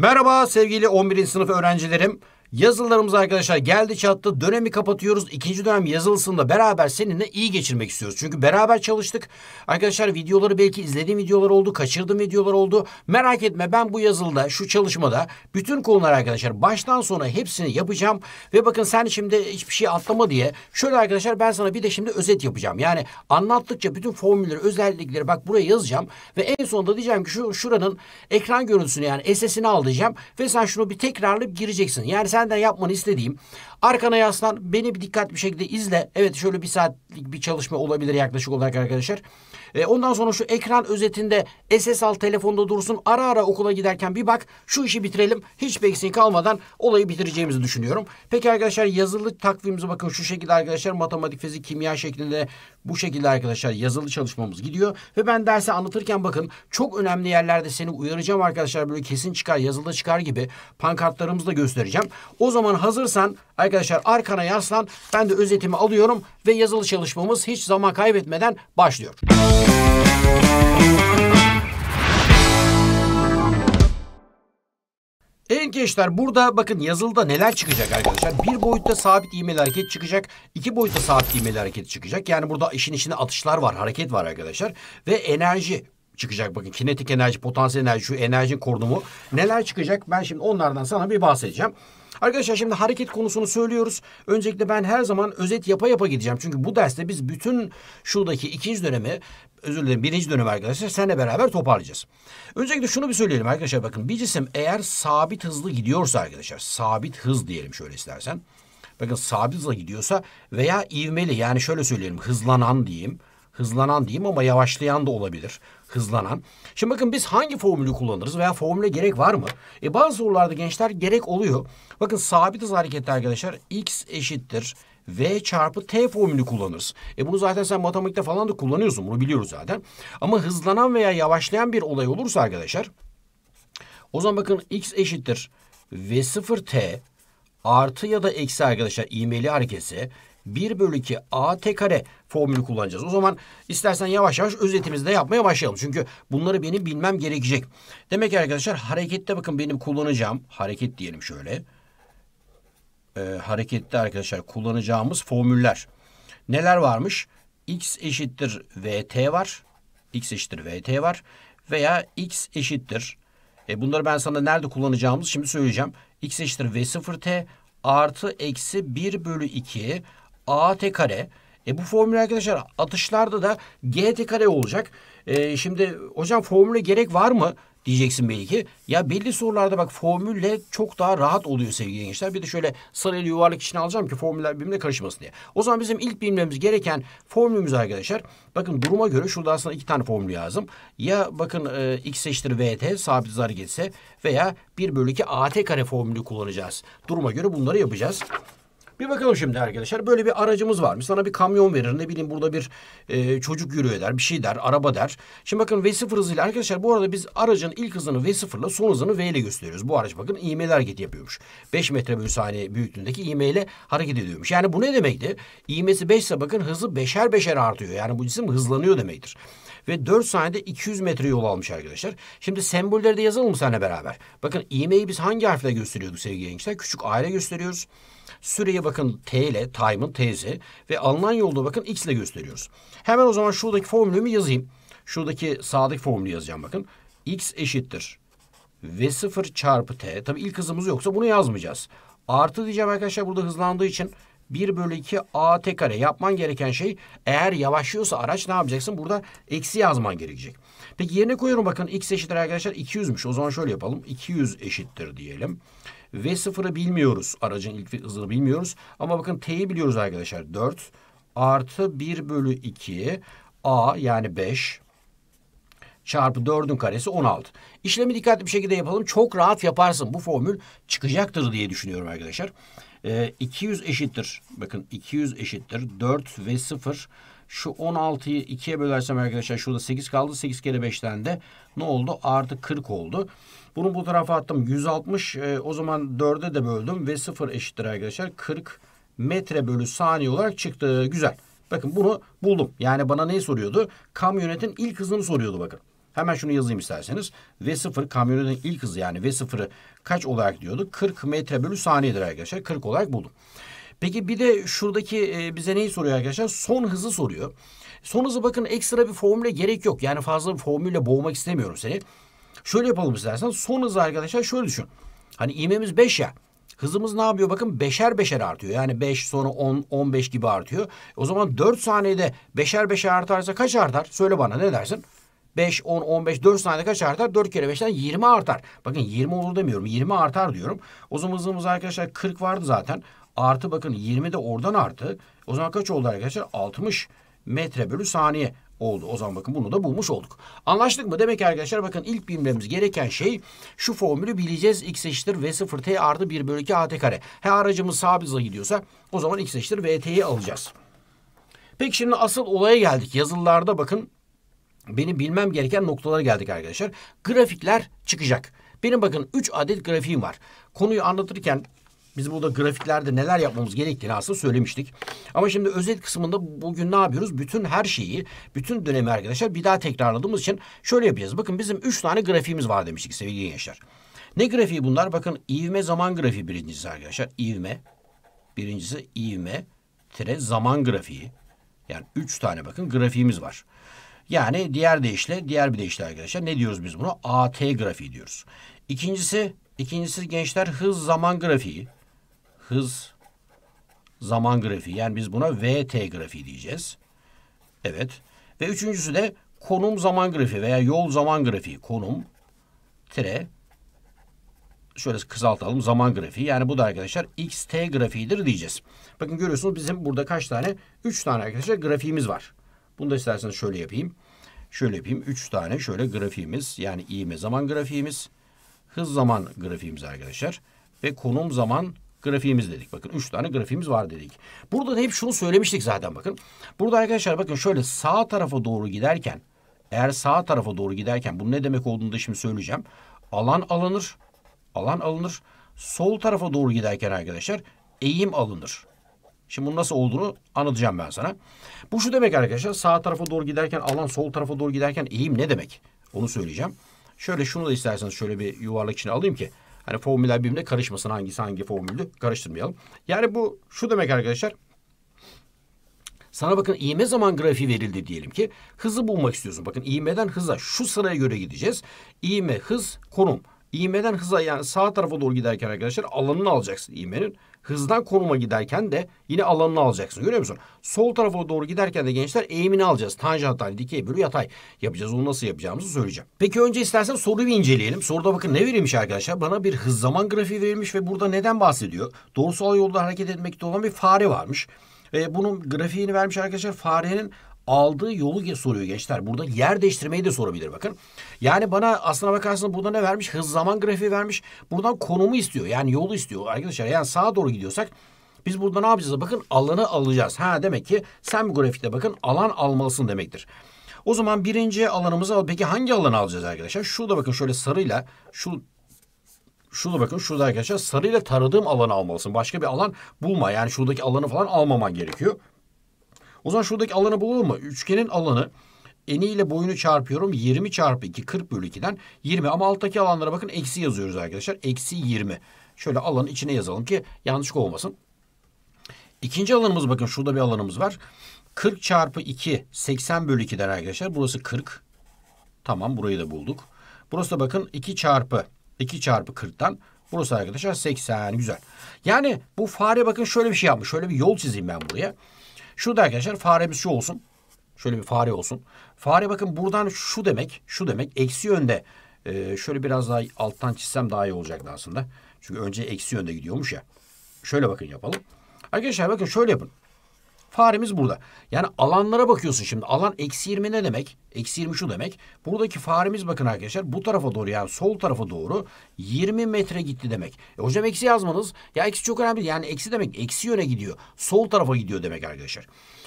Merhaba sevgili 11. sınıf öğrencilerim. Yazılarımız arkadaşlar geldi çattı. Dönemi kapatıyoruz. İkinci dönem yazılısında beraber seninle iyi geçirmek istiyoruz. Çünkü beraber çalıştık. Arkadaşlar videoları belki izlediğim videolar oldu. Kaçırdığım videolar oldu. Merak etme ben bu yazılıda şu çalışmada bütün konular arkadaşlar baştan sona hepsini yapacağım. Ve bakın sen şimdi hiçbir şey atlama diye. Şöyle arkadaşlar ben sana bir de şimdi özet yapacağım. Yani anlattıkça bütün formülleri özellikleri bak buraya yazacağım. Ve en sonunda diyeceğim ki şu şuranın ekran görüntüsünü yani SS'ini al diyeceğim. Ve sen şunu bir tekrarlayıp gireceksin. Yani sen senden yapmanı istediğim Arkana yaslan. Beni bir dikkat bir şekilde izle. Evet şöyle bir saatlik bir çalışma olabilir yaklaşık olarak arkadaşlar. E, ondan sonra şu ekran özetinde SS al telefonda dursun. Ara ara okula giderken bir bak. Şu işi bitirelim. hiç beksin kalmadan olayı bitireceğimizi düşünüyorum. Peki arkadaşlar yazılı takvimimize bakın. Şu şekilde arkadaşlar matematik, fizik, kimya şeklinde bu şekilde arkadaşlar yazılı çalışmamız gidiyor. Ve ben dersi anlatırken bakın çok önemli yerlerde seni uyaracağım arkadaşlar. Böyle kesin çıkar yazılı çıkar gibi pankartlarımızı da göstereceğim. O zaman hazırsan Arkadaşlar arkana yaslan. Ben de özetimi alıyorum ve yazılı çalışmamız hiç zaman kaybetmeden başlıyor. Evet gençler burada bakın yazılıda neler çıkacak arkadaşlar. Bir boyutta sabit iğmeli hareket çıkacak. iki boyutta sabit iğmeli hareket çıkacak. Yani burada işin içinde atışlar var, hareket var arkadaşlar. Ve enerji çıkacak. Bakın kinetik enerji, potansiyel enerji, şu enerjinin korunumu neler çıkacak? Ben şimdi onlardan sana bir bahsedeceğim. Arkadaşlar şimdi hareket konusunu söylüyoruz. Öncelikle ben her zaman özet yapa yapa gideceğim. Çünkü bu derste biz bütün şuradaki ikinci dönemi özür dilerim birinci dönemi arkadaşlar seninle beraber toparlayacağız. Öncelikle şunu bir söyleyelim arkadaşlar bakın bir cisim eğer sabit hızlı gidiyorsa arkadaşlar sabit hız diyelim şöyle istersen. Bakın sabit hızla gidiyorsa veya ivmeli yani şöyle söyleyelim hızlanan diyeyim. Hızlanan diyeyim ama yavaşlayan da olabilir hızlanan. Şimdi bakın biz hangi formülü kullanırız veya formüle gerek var mı? E bazı sorularda gençler gerek oluyor. Bakın sabit hız hareketi arkadaşlar x eşittir V çarpı T formülü kullanırız. E bunu zaten sen matematikte falan da kullanıyorsun. Bunu biliyoruz zaten. Ama hızlanan veya yavaşlayan bir olay olursa arkadaşlar. O zaman bakın x eşittir V0T artı ya da eksi arkadaşlar imeli hareketi 1 bölü 2 a t kare formülü kullanacağız. O zaman istersen yavaş yavaş özetimizi de yapmaya başlayalım. Çünkü bunları benim bilmem gerekecek. Demek ki arkadaşlar harekette bakın benim kullanacağım hareket diyelim şöyle. Ee, harekette arkadaşlar kullanacağımız formüller. Neler varmış? x eşittir vt var. x eşittir vt var. Veya x eşittir. E bunları ben sana nerede kullanacağımızı şimdi söyleyeceğim. x eşittir v0t artı eksi 1 bölü 2 AT kare. E bu formül arkadaşlar atışlarda da GT kare olacak. E, şimdi hocam formüle gerek var mı? diyeceksin belki. Ya belli sorularda bak formülle çok daha rahat oluyor sevgili gençler. Bir de şöyle sarıyla yuvarlak içine alacağım ki formüller birbirine karışmasın diye. O zaman bizim ilk bilmemiz gereken formülümüz arkadaşlar. Bakın duruma göre şurada aslında iki tane formül lazım. Ya bakın e, x eşittir vt sabit zarı geçse veya 1 bölü 2 at kare formülü kullanacağız. Duruma göre bunları yapacağız. Bir bakalım şimdi arkadaşlar. Böyle bir aracımız varmış. Sana bir kamyon verir. Ne bileyim burada bir e, çocuk yürüyor eder. Bir şey der. Araba der. Şimdi bakın V0 hızıyla arkadaşlar bu arada biz aracın ilk hızını V0 ile son hızını V ile gösteriyoruz. Bu araç bakın ivmeyle hareket yapıyormuş. 5 metre bölü saniye büyüklüğündeki ivmeyle hareket ediyormuş. Yani bu ne demekti? İğmesi 5 ise bakın hızı beşer beşer artıyor. Yani bu cisim hızlanıyor demektir ve 4 saniyede 200 metre yol almış arkadaşlar. Şimdi sembolleri de yazalım seninle beraber? Bakın ivmeyi biz hangi harfle gösteriyorduk sevgili gençler? Küçük A ile gösteriyoruz. Süreyi bakın T ile, time'ın T'si ve alınan yolda bakın X ile gösteriyoruz. Hemen o zaman şuradaki formülümü yazayım. Şuradaki sağdaki formülü yazacağım bakın. X eşittir. V0 çarpı T. Tabii ilk hızımız yoksa bunu yazmayacağız. Artı diyeceğim arkadaşlar burada hızlandığı için 1 bölü 2 AT kare. Yapman gereken şey eğer yavaşlıyorsa araç ne yapacaksın? Burada eksi yazman gerekecek. Peki yerine koyuyorum bakın x eşittir arkadaşlar 200'müş. O zaman şöyle yapalım. 200 eşittir diyelim. V0'ı bilmiyoruz. Aracın ilk hızını bilmiyoruz. Ama bakın T'yi biliyoruz arkadaşlar. 4 artı 1 bölü 2 A yani 5 çarpı 4'ün karesi 16. İşlemi dikkatli bir şekilde yapalım. Çok rahat yaparsın. Bu formül çıkacaktır diye düşünüyorum arkadaşlar. E, ee, 200 eşittir. Bakın 200 eşittir. 4 ve 0. Şu 16'yı 2'ye bölersem arkadaşlar şurada 8 kaldı. 8 kere 5'ten de ne oldu? Artı 40 oldu. Bunu bu tarafa attım. 160 e, o zaman 4'e de böldüm ve 0 eşittir arkadaşlar. 40 metre bölü saniye olarak çıktı. Güzel. Bakın bunu buldum. Yani bana neyi soruyordu? Kamyonetin ilk hızını soruyordu bakın. Hemen şunu yazayım isterseniz. V0 kamyonun ilk hızı yani V0'ı kaç olarak diyorduk? 40 metre bölü saniyedir arkadaşlar. 40 olarak buldum. Peki bir de şuradaki e, bize neyi soruyor arkadaşlar? Son hızı soruyor. Son hızı bakın ekstra bir formüle gerek yok. Yani fazla bir formülle boğmak istemiyorum seni. Şöyle yapalım istersen. Son hızı arkadaşlar şöyle düşün. Hani ivmemiz 5 ya. Hızımız ne yapıyor? Bakın beşer beşer artıyor. Yani 5 sonra 10, 15 gibi artıyor. O zaman 4 saniyede beşer beşer artarsa kaç artar? Söyle bana ne dersin? 5, 10, 15, 4 saniyede kaç artar? 4 kere 5'ten 20 artar. Bakın 20 olur demiyorum. 20 artar diyorum. O zaman hızımız arkadaşlar 40 vardı zaten. Artı bakın 20 de oradan arttı. O zaman kaç oldu arkadaşlar? 60 metre bölü saniye oldu. O zaman bakın bunu da bulmuş olduk. Anlaştık mı? Demek ki arkadaşlar bakın ilk bilmemiz gereken şey şu formülü bileceğiz. X eşittir v sıfır T artı 1 bölü 2 AT kare. Her aracımız sabit hızla gidiyorsa o zaman X eşittir VT'yi alacağız. Peki şimdi asıl olaya geldik. Yazılılarda bakın benim bilmem gereken noktalara geldik arkadaşlar. Grafikler çıkacak. Benim bakın 3 adet grafiğim var. Konuyu anlatırken biz burada grafiklerde neler yapmamız gerektiğini aslında söylemiştik. Ama şimdi özet kısmında bugün ne yapıyoruz? Bütün her şeyi, bütün dönemi arkadaşlar bir daha tekrarladığımız için şöyle yapacağız. Bakın bizim 3 tane grafiğimiz var demiştik sevgili gençler. Ne grafiği bunlar? Bakın ivme zaman grafiği birincisi arkadaşlar. İvme. Birincisi ivme tire zaman grafiği. Yani 3 tane bakın grafiğimiz var. Yani diğer deyişle, diğer bir deyişle arkadaşlar ne diyoruz biz bunu AT grafiği diyoruz. İkincisi, ikincisi gençler hız zaman grafiği. Hız zaman grafiği. Yani biz buna VT grafiği diyeceğiz. Evet. Ve üçüncüsü de konum zaman grafiği veya yol zaman grafiği. Konum tire şöyle kısaltalım zaman grafiği. Yani bu da arkadaşlar XT grafiğidir diyeceğiz. Bakın görüyorsunuz bizim burada kaç tane? 3 tane arkadaşlar grafiğimiz var. Bunu da isterseniz şöyle yapayım. Şöyle yapayım. Üç tane şöyle grafiğimiz yani iğme zaman grafiğimiz, hız zaman grafiğimiz arkadaşlar ve konum zaman grafiğimiz dedik. Bakın üç tane grafiğimiz var dedik. Burada da hep şunu söylemiştik zaten bakın. Burada arkadaşlar bakın şöyle sağ tarafa doğru giderken eğer sağ tarafa doğru giderken bu ne demek olduğunu da şimdi söyleyeceğim. Alan alınır. Alan alınır. Sol tarafa doğru giderken arkadaşlar eğim alınır. Şimdi bunun nasıl olduğunu anlatacağım ben sana. Bu şu demek arkadaşlar sağ tarafa doğru giderken alan sol tarafa doğru giderken eğim ne demek? Onu söyleyeceğim. Şöyle şunu da isterseniz şöyle bir yuvarlak içine alayım ki hani formüller birbirine karışmasın hangisi hangi formüldü karıştırmayalım. Yani bu şu demek arkadaşlar. Sana bakın iğme zaman grafiği verildi diyelim ki hızı bulmak istiyorsun. Bakın iğmeden hıza şu sıraya göre gideceğiz. İğme, hız, konum. İğmeden hıza yani sağ tarafa doğru giderken arkadaşlar alanını alacaksın iğmenin. Hızdan konuma giderken de yine alanını alacaksın. Görüyor musun? Sol tarafa doğru giderken de gençler eğimini alacağız. Tanjant hani dikey bölü yatay yapacağız. Onu nasıl yapacağımızı söyleyeceğim. Peki önce istersen soruyu bir inceleyelim. Soruda bakın ne verilmiş arkadaşlar? Bana bir hız zaman grafiği verilmiş ve burada neden bahsediyor? Doğrusal yolda hareket etmekte olan bir fare varmış. E, bunun grafiğini vermiş arkadaşlar. Farenin aldığı yolu soruyor gençler. Burada yer değiştirmeyi de sorabilir bakın. Yani bana aslına bakarsanız burada ne vermiş? Hız zaman grafiği vermiş. Buradan konumu istiyor. Yani yolu istiyor arkadaşlar. Yani sağa doğru gidiyorsak biz burada ne yapacağız? Bakın alanı alacağız. Ha demek ki sen bu grafikte bakın alan almalısın demektir. O zaman birinci alanımızı al. Peki hangi alanı alacağız arkadaşlar? Şurada bakın şöyle sarıyla şu şurada bakın şurada arkadaşlar sarıyla taradığım alanı almalısın. Başka bir alan bulma. Yani şuradaki alanı falan almaman gerekiyor. O zaman şuradaki alanı bulalım mı? Üçgenin alanı eni ile boyunu çarpıyorum. 20 çarpı 2 40 bölü 2'den 20. Ama alttaki alanlara bakın eksi yazıyoruz arkadaşlar. Eksi 20. Şöyle alanın içine yazalım ki yanlışlık olmasın. İkinci alanımız bakın şurada bir alanımız var. 40 çarpı 2 80 bölü 2'den arkadaşlar. Burası 40. Tamam burayı da bulduk. Burası da bakın 2 çarpı 2 çarpı 40'tan burası arkadaşlar 80 güzel. Yani bu fare bakın şöyle bir şey yapmış. Şöyle bir yol çizeyim ben buraya. Şu da arkadaşlar faremiz şu olsun. Şöyle bir fare olsun. Fare bakın buradan şu demek. Şu demek. Eksi yönde. E, şöyle biraz daha alttan çizsem daha iyi olacaktı aslında. Çünkü önce eksi yönde gidiyormuş ya. Şöyle bakın yapalım. Arkadaşlar bakın şöyle yapın. Faremiz burada. Yani alanlara bakıyorsun şimdi. Alan eksi 20 ne demek? Eksi 20 şu demek. Buradaki faremiz bakın arkadaşlar bu tarafa doğru yani sol tarafa doğru 20 metre gitti demek. E hocam eksi yazmadınız? Ya eksi çok önemli. Yani eksi demek eksi yöne gidiyor. Sol tarafa gidiyor demek arkadaşlar.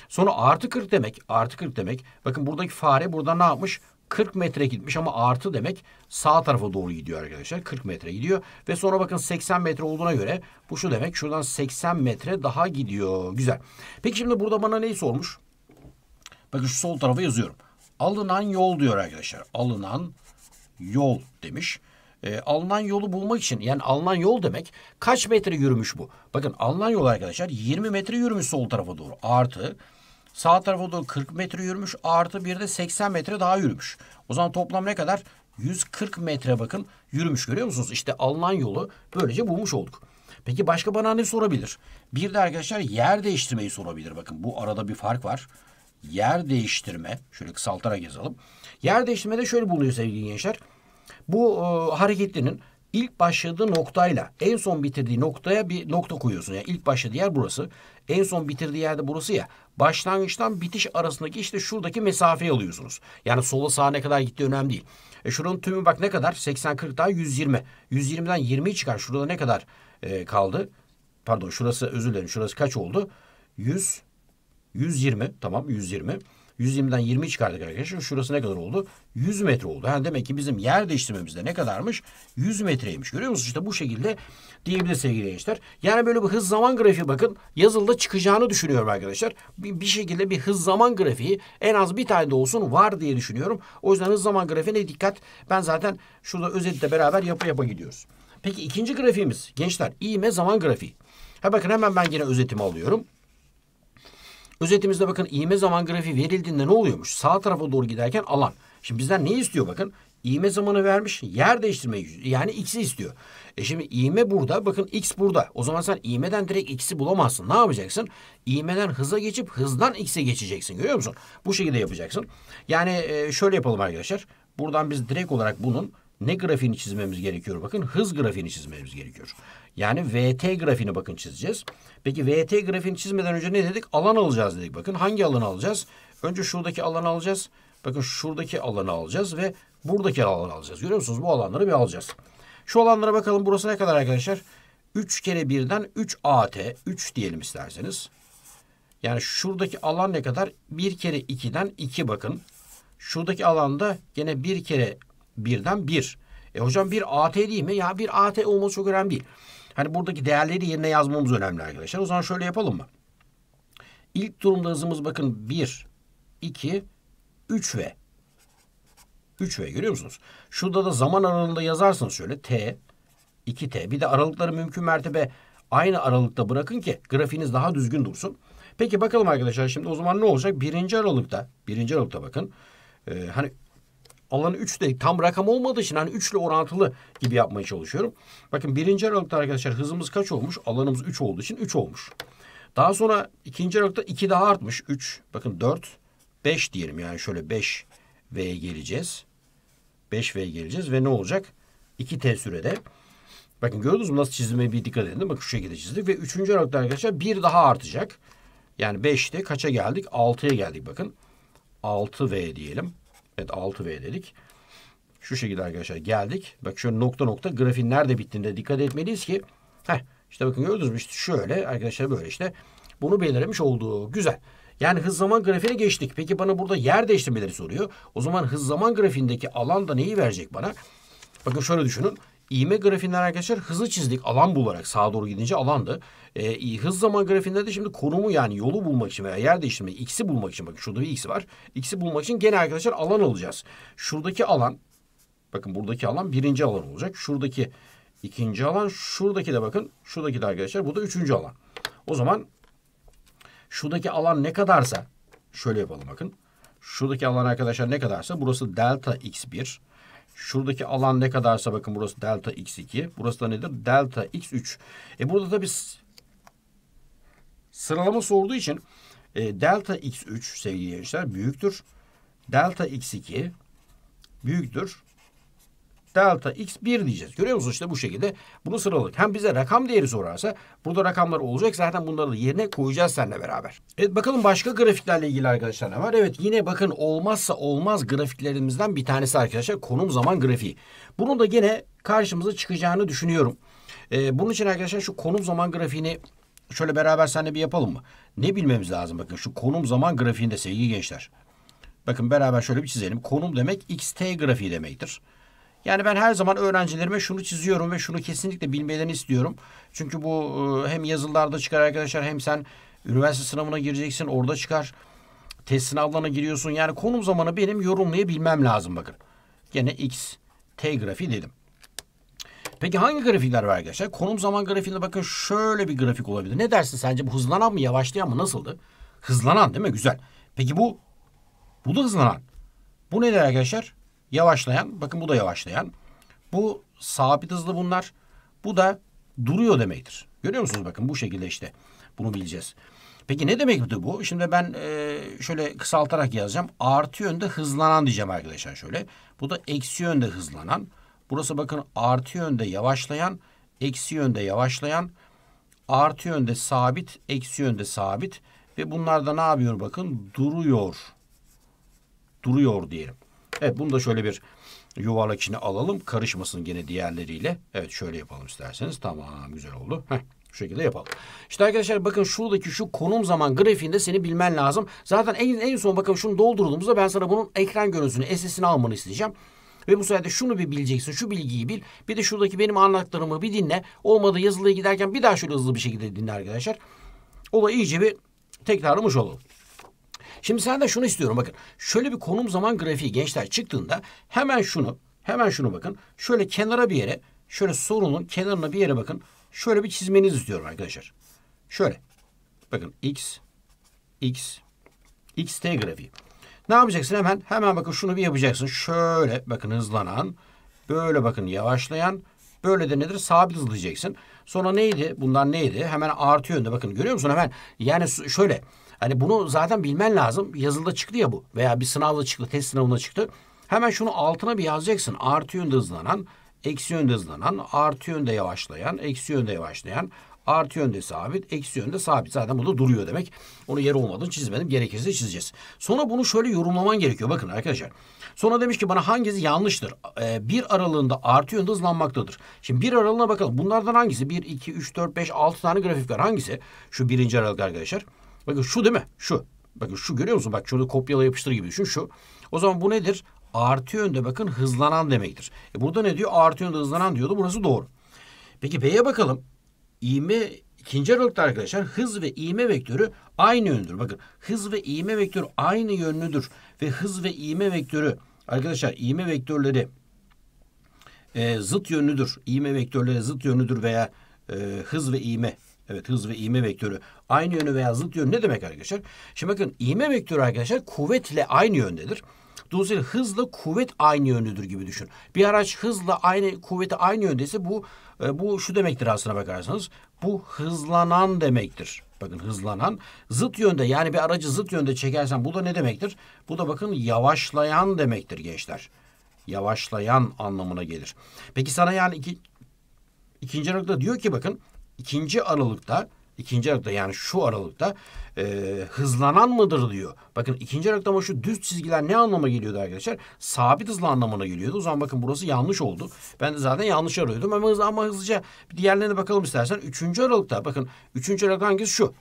Sonra artı 40 demek. Artı 40 demek. Bakın buradaki fare burada ne yapmış? 40 metre gitmiş ama artı demek sağ tarafa doğru gidiyor arkadaşlar. 40 metre gidiyor ve sonra bakın 80 metre olduğuna göre bu şu demek şuradan 80 metre daha gidiyor. Güzel. Peki şimdi burada bana neyi sormuş? Bakın şu sol tarafa yazıyorum. Alınan yol diyor arkadaşlar. Alınan yol demiş. E, alınan yolu bulmak için yani alınan yol demek kaç metre yürümüş bu? Bakın alınan yol arkadaşlar 20 metre yürümüş sol tarafa doğru. Artı Sağ tarafa doğru 40 metre yürümüş. Artı bir de 80 metre daha yürümüş. O zaman toplam ne kadar? 140 metre bakın yürümüş görüyor musunuz? İşte alınan yolu böylece bulmuş olduk. Peki başka bana ne sorabilir? Bir de arkadaşlar yer değiştirmeyi sorabilir. Bakın bu arada bir fark var. Yer değiştirme. Şöyle kısaltarak yazalım. Yer değiştirme de şöyle bulunuyor sevgili gençler. Bu e, hareketlinin ilk başladığı noktayla en son bitirdiği noktaya bir nokta koyuyorsun. Yani ilk başladığı yer burası. En son bitirdiği yerde burası ya başlangıçtan bitiş arasındaki işte şuradaki mesafeyi alıyorsunuz. Yani sola sağa ne kadar gitti önemli değil. E şuranın tümü bak ne kadar? 80-40 daha 120. 120'den 20'yi çıkar. Şurada ne kadar e, kaldı? Pardon şurası özür dilerim. Şurası kaç oldu? 100 120 tamam 120. 120'den 20 çıkardık arkadaşlar. Şurası ne kadar oldu? 100 metre oldu. Yani demek ki bizim yer değiştirmemizde ne kadarmış? 100 metreymiş. Görüyor musunuz? İşte bu şekilde diyebiliriz sevgili gençler. Yani böyle bir hız zaman grafiği bakın yazılıda çıkacağını düşünüyorum arkadaşlar. Bir, bir şekilde bir hız zaman grafiği en az bir tane de olsun var diye düşünüyorum. O yüzden hız zaman grafiğine dikkat. Ben zaten şurada özetle beraber yapı yapa gidiyoruz. Peki ikinci grafiğimiz gençler iğme zaman grafiği. Ha bakın hemen ben yine özetimi alıyorum. Özetimizde bakın iğme zaman grafiği verildiğinde ne oluyormuş? Sağ tarafa doğru giderken alan. Şimdi bizden ne istiyor bakın? İğme zamanı vermiş. Yer değiştirmeyi yani x'i istiyor. E şimdi iğme burada. Bakın x burada. O zaman sen iğmeden direkt x'i bulamazsın. Ne yapacaksın? İğmeden hıza geçip hızdan x'e geçeceksin. Görüyor musun? Bu şekilde yapacaksın. Yani e, şöyle yapalım arkadaşlar. Buradan biz direkt olarak bunun ne grafiğini çizmemiz gerekiyor? Bakın hız grafiğini çizmemiz gerekiyor. Yani VT grafiğini bakın çizeceğiz. Peki VT grafiğini çizmeden önce ne dedik? Alan alacağız dedik. Bakın hangi alanı alacağız? Önce şuradaki alanı alacağız. Bakın şuradaki alanı alacağız ve buradaki alanı alacağız. Görüyor musunuz? Bu alanları bir alacağız. Şu alanlara bakalım. Burası ne kadar arkadaşlar? 3 kere 1'den 3 AT. 3 diyelim isterseniz. Yani şuradaki alan ne kadar? 1 kere 2'den 2 bakın. Şuradaki alanda gene 1 kere 1'den 1. E hocam 1 AT değil mi? Ya 1 AT olması çok önemli değil. Hani buradaki değerleri yerine yazmamız önemli arkadaşlar. O zaman şöyle yapalım mı? İlk durumda hızımız bakın 1, 2, 3 ve 3 ve görüyor musunuz? Şurada da zaman aralığında yazarsınız şöyle T, 2T. Bir de aralıkları mümkün mertebe aynı aralıkta bırakın ki grafiğiniz daha düzgün dursun. Peki bakalım arkadaşlar şimdi o zaman ne olacak? Birinci aralıkta, birinci aralıkta bakın. E, hani Onların 3 de tam rakam olmadığı için hani 3 ile orantılı gibi yapmaya çalışıyorum. Bakın birinci aralıkta arkadaşlar hızımız kaç olmuş? Alanımız 3 olduğu için 3 olmuş. Daha sonra ikinci aralıkta 2 daha artmış. 3. Bakın 4. 5 diyelim yani şöyle 5 V'ye geleceğiz. 5 V'ye geleceğiz ve ne olacak? 2 T sürede. Bakın gördünüz mü nasıl çizime bir dikkat edin. Bakın şu şekilde çizdik ve üçüncü aralıkta arkadaşlar 1 daha artacak. Yani 5'te kaça geldik? 6'ya geldik bakın. 6V diyelim. Evet 6V dedik. Şu şekilde arkadaşlar geldik. Bak şöyle nokta nokta grafiğin nerede bittiğinde dikkat etmeliyiz ki. Heh, işte bakın gördünüz mü işte şöyle arkadaşlar böyle işte bunu belirlemiş oldu. Güzel. Yani hız zaman grafiğine geçtik. Peki bana burada yer değiştirmeleri soruyor. O zaman hız zaman grafiğindeki alanda neyi verecek bana? Bakın şöyle düşünün. İğme grafiğinden arkadaşlar hızı çizdik alan bularak sağa doğru gidince alandı. E, hız zaman grafiğinde de şimdi konumu yani yolu bulmak için veya yer değiştirme x'i bulmak için bakın şurada bir x var. X'i bulmak için gene arkadaşlar alan alacağız. Şuradaki alan bakın buradaki alan birinci alan olacak. Şuradaki ikinci alan şuradaki de bakın şuradaki de arkadaşlar bu da üçüncü alan. O zaman şuradaki alan ne kadarsa şöyle yapalım bakın. Şuradaki alan arkadaşlar ne kadarsa burası delta x1 Şuradaki alan ne kadarsa bakın burası delta x2. Burası da nedir? Delta x3. E burada tabi sıralama sorduğu için e, delta x3 sevgili gençler büyüktür. Delta x2 büyüktür delta x 1 diyeceğiz. Görüyor musunuz işte bu şekilde bunu sıraladık. Hem bize rakam değeri sorarsa burada rakamlar olacak. Zaten bunları da yerine koyacağız seninle beraber. Evet bakalım başka grafiklerle ilgili arkadaşlar ne var? Evet yine bakın olmazsa olmaz grafiklerimizden bir tanesi arkadaşlar konum zaman grafiği. Bunu da gene karşımıza çıkacağını düşünüyorum. Ee, bunun için arkadaşlar şu konum zaman grafiğini şöyle beraber seninle bir yapalım mı? Ne bilmemiz lazım bakın şu konum zaman grafiğinde sevgili gençler. Bakın beraber şöyle bir çizelim. Konum demek XT grafiği demektir. Yani ben her zaman öğrencilerime şunu çiziyorum ve şunu kesinlikle bilmelerini istiyorum. Çünkü bu e, hem yazılılarda çıkar arkadaşlar hem sen üniversite sınavına gireceksin orada çıkar. Test sınavlarına giriyorsun. Yani konum zamanı benim yorumlayabilmem lazım bakın. Gene X, T grafiği dedim. Peki hangi grafikler var arkadaşlar? Konum zaman grafiğinde bakın şöyle bir grafik olabilir. Ne dersin sence? Bu hızlanan mı yavaşlayan mı? Nasıldı? Hızlanan değil mi? Güzel. Peki bu? Bu da hızlanan. Bu nedir arkadaşlar? Yavaşlayan, bakın bu da yavaşlayan. Bu sabit hızlı bunlar. Bu da duruyor demektir. Görüyor musunuz bakın bu şekilde işte bunu bileceğiz. Peki ne demekti bu? Şimdi ben e, şöyle kısaltarak yazacağım. Artı yönde hızlanan diyeceğim arkadaşlar şöyle. Bu da eksi yönde hızlanan. Burası bakın artı yönde yavaşlayan, eksi yönde yavaşlayan, artı yönde sabit, eksi yönde sabit ve bunlar da ne yapıyor bakın? Duruyor. Duruyor diyelim. Evet bunu da şöyle bir yuvarlak içine alalım. Karışmasın gene diğerleriyle. Evet şöyle yapalım isterseniz. Tamam güzel oldu. Heh. Şu şekilde yapalım. İşte arkadaşlar bakın şuradaki şu konum zaman grafiğinde seni bilmen lazım. Zaten en, en son bakın şunu doldurduğumuzda ben sana bunun ekran görüntüsünü, SS'ini almanı isteyeceğim. Ve bu sayede şunu bir bileceksin, şu bilgiyi bil. Bir de şuradaki benim anlattıklarımı bir dinle. Olmadı yazılıya giderken bir daha şöyle hızlı bir şekilde dinle arkadaşlar. Olayı iyice bir tekrarlamış olalım. Şimdi sen de şunu istiyorum bakın. Şöyle bir konum zaman grafiği gençler çıktığında hemen şunu hemen şunu bakın. Şöyle kenara bir yere şöyle sorunun kenarına bir yere bakın. Şöyle bir çizmenizi istiyorum arkadaşlar. Şöyle bakın x x xt grafiği. Ne yapacaksın hemen? Hemen bakın şunu bir yapacaksın. Şöyle bakın hızlanan. Böyle bakın yavaşlayan. Böyle de nedir? Sabit hızlayacaksın. Sonra neydi? Bundan neydi? Hemen artı yönde bakın görüyor musun? Hemen yani şöyle Hani bunu zaten bilmen lazım. Yazılıda çıktı ya bu veya bir sınavda çıktı, test sınavında çıktı. Hemen şunu altına bir yazacaksın. Artı yönde hızlanan, eksi yönde hızlanan, artı yönde yavaşlayan, eksi yönde yavaşlayan, artı yönde sabit, eksi yönde sabit. Zaten burada duruyor demek. Onu yeri olmadan çizmedim. Gerekirse çizeceğiz. Sonra bunu şöyle yorumlaman gerekiyor. Bakın arkadaşlar. Sonra demiş ki bana hangisi yanlıştır? Ee, bir aralığında artı yönde hızlanmaktadır. Şimdi bir aralığına bakalım. Bunlardan hangisi? 1, 2, 3, 4, 5, 6 tane grafik var. Hangisi? Şu birinci aralık arkadaşlar. Arkadaşlar. Bakın şu değil mi? Şu. Bakın şu görüyor musun? Bak şurada kopyala yapıştır gibi düşün şu. O zaman bu nedir? Artı yönde bakın hızlanan demektir. E burada ne diyor? Artı yönde hızlanan diyordu. Burası doğru. Peki B'ye bakalım. İğme ikinci aralıkta arkadaşlar hız ve iğme vektörü aynı yönlüdür. Bakın hız ve iğme vektörü aynı yönlüdür. Ve hız ve iğme vektörü arkadaşlar iğme vektörleri e, zıt yönlüdür. İğme vektörleri zıt yönlüdür veya e, hız ve iğme Evet hız ve iğme vektörü aynı yönü veya zıt yönü ne demek arkadaşlar? Şimdi bakın iğme vektörü arkadaşlar kuvvetle aynı yöndedir. Dolayısıyla hızla kuvvet aynı yönlüdür gibi düşün. Bir araç hızla aynı kuvveti aynı yöndeyse bu e, bu şu demektir aslına bakarsanız. Bu hızlanan demektir. Bakın hızlanan. Zıt yönde yani bir aracı zıt yönde çekersen bu da ne demektir? Bu da bakın yavaşlayan demektir gençler. Yavaşlayan anlamına gelir. Peki sana yani iki, ikinci nokta diyor ki bakın 2. Aralık'ta ikinci Aralık'ta yani şu Aralık'ta e, hızlanan mıdır diyor. Bakın ikinci Aralık'ta ama şu düz çizgiler ne anlama geliyordu arkadaşlar? Sabit hızlı anlamına geliyordu. O zaman bakın burası yanlış oldu. Ben de zaten yanlış arıyordum ama, hız, ama hızlıca diğerlerine bakalım istersen. Üçüncü Aralık'ta bakın üçüncü Aralık hangisi şu.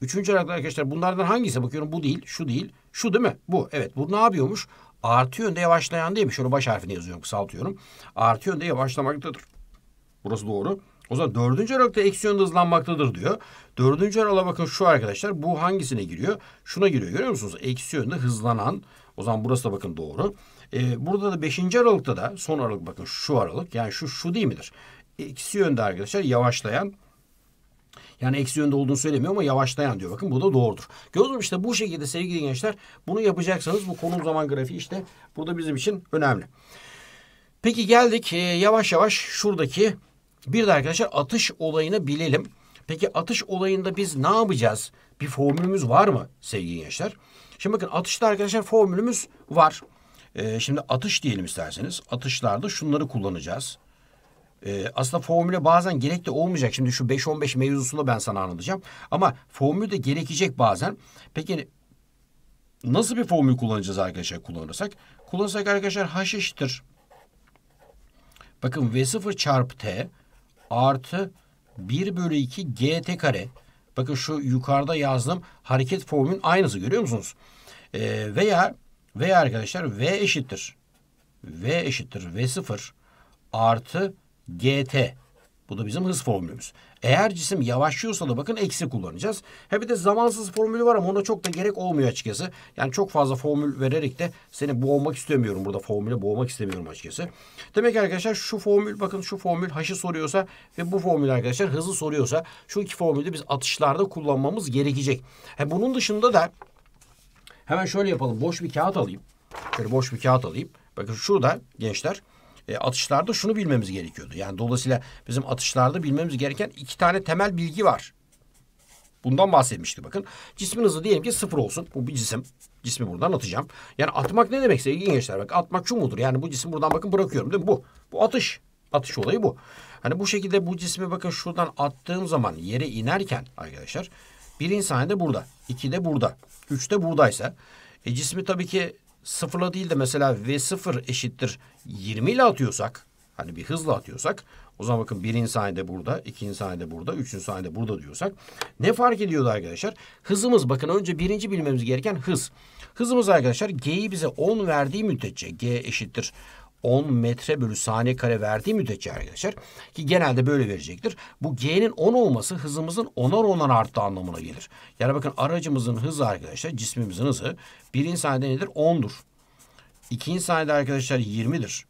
Üçüncü Aralık'ta arkadaşlar bunlardan hangisi? Bakıyorum bu değil, şu değil, şu değil mi? Bu. Evet bu ne yapıyormuş? Artı yönde yavaşlayan değil mi? Şunu baş harfini yazıyorum kısaltıyorum. Artı yönde yavaşlamaktadır. Burası doğru. O zaman dördüncü aralıkta eksiyonda hızlanmaktadır diyor. Dördüncü aralığa bakın şu arkadaşlar bu hangisine giriyor? Şuna giriyor görüyor musunuz? Eksi yönde hızlanan. O zaman burası da bakın doğru. Ee, burada da beşinci aralıkta da son aralık bakın şu aralık. Yani şu şu değil midir? Eksi yönde arkadaşlar yavaşlayan yani eksi yönde olduğunu söylemiyor ama yavaşlayan diyor. Bakın bu da doğrudur. Gördünüz işte bu şekilde sevgili gençler bunu yapacaksanız bu konum zaman grafiği işte burada bizim için önemli. Peki geldik e, yavaş yavaş şuradaki bir de arkadaşlar atış olayını bilelim. Peki atış olayında biz ne yapacağız? Bir formülümüz var mı sevgili gençler? Şimdi bakın atışta arkadaşlar formülümüz var. Ee, şimdi atış diyelim isterseniz. Atışlarda şunları kullanacağız. Ee, aslında formüle bazen gerekli olmayacak. Şimdi şu 5-15 mevzusunda ben sana anlatacağım. Ama formül de gerekecek bazen. Peki nasıl bir formül kullanacağız arkadaşlar kullanırsak? Kullanırsak arkadaşlar h eşittir. Bakın V0 çarpı T artı 1 bölü 2 gt kare. Bakın şu yukarıda yazdığım hareket formülün aynısı görüyor musunuz? E, veya veya arkadaşlar v eşittir. v eşittir v sıfır artı gt bu da bizim hız formülümüz. Eğer cisim yavaşlıyorsa da bakın eksi kullanacağız. He bir de zamansız formülü var ama ona çok da gerek olmuyor açıkçası. Yani çok fazla formül vererek de seni boğmak istemiyorum. Burada formüle boğmak istemiyorum açıkçası. Demek ki arkadaşlar şu formül bakın şu formül haşı soruyorsa ve bu formül arkadaşlar hızı soruyorsa şu iki formülü biz atışlarda kullanmamız gerekecek. He bunun dışında da hemen şöyle yapalım. Boş bir kağıt alayım. Şöyle boş bir kağıt alayım. Bakın şurada gençler e, atışlarda şunu bilmemiz gerekiyordu. Yani dolayısıyla bizim atışlarda bilmemiz gereken iki tane temel bilgi var. Bundan bahsetmiştik bakın. Cismin hızı diyelim ki sıfır olsun. Bu bir cisim. Cismi buradan atacağım. Yani atmak ne demek sevgili gençler? Bak atmak şu mudur? Yani bu cisim buradan bakın bırakıyorum değil mi? Bu. Bu atış. Atış olayı bu. Hani bu şekilde bu cismi bakın şuradan attığım zaman yere inerken arkadaşlar birinci saniye de burada. iki de burada. Üç de buradaysa e, cismi tabii ki sıfırla değil de mesela V0 eşittir 20 ile atıyorsak hani bir hızla atıyorsak o zaman bakın birinci saniyede burada, ikinci saniyede burada, üçüncü saniyede burada diyorsak ne fark ediyordu arkadaşlar? Hızımız bakın önce birinci bilmemiz gereken hız. Hızımız arkadaşlar G'yi bize 10 verdiği müddetçe G eşittir 10 metre bölü saniye kare verdiği müddetçe arkadaşlar ki genelde böyle verecektir. Bu G'nin 10 olması hızımızın 10'ar 10'ar arttığı anlamına gelir. Yani bakın aracımızın hızı arkadaşlar cismimizin hızı birinci saniyede nedir? 10'dur. İkinci saniyede arkadaşlar 20'dir.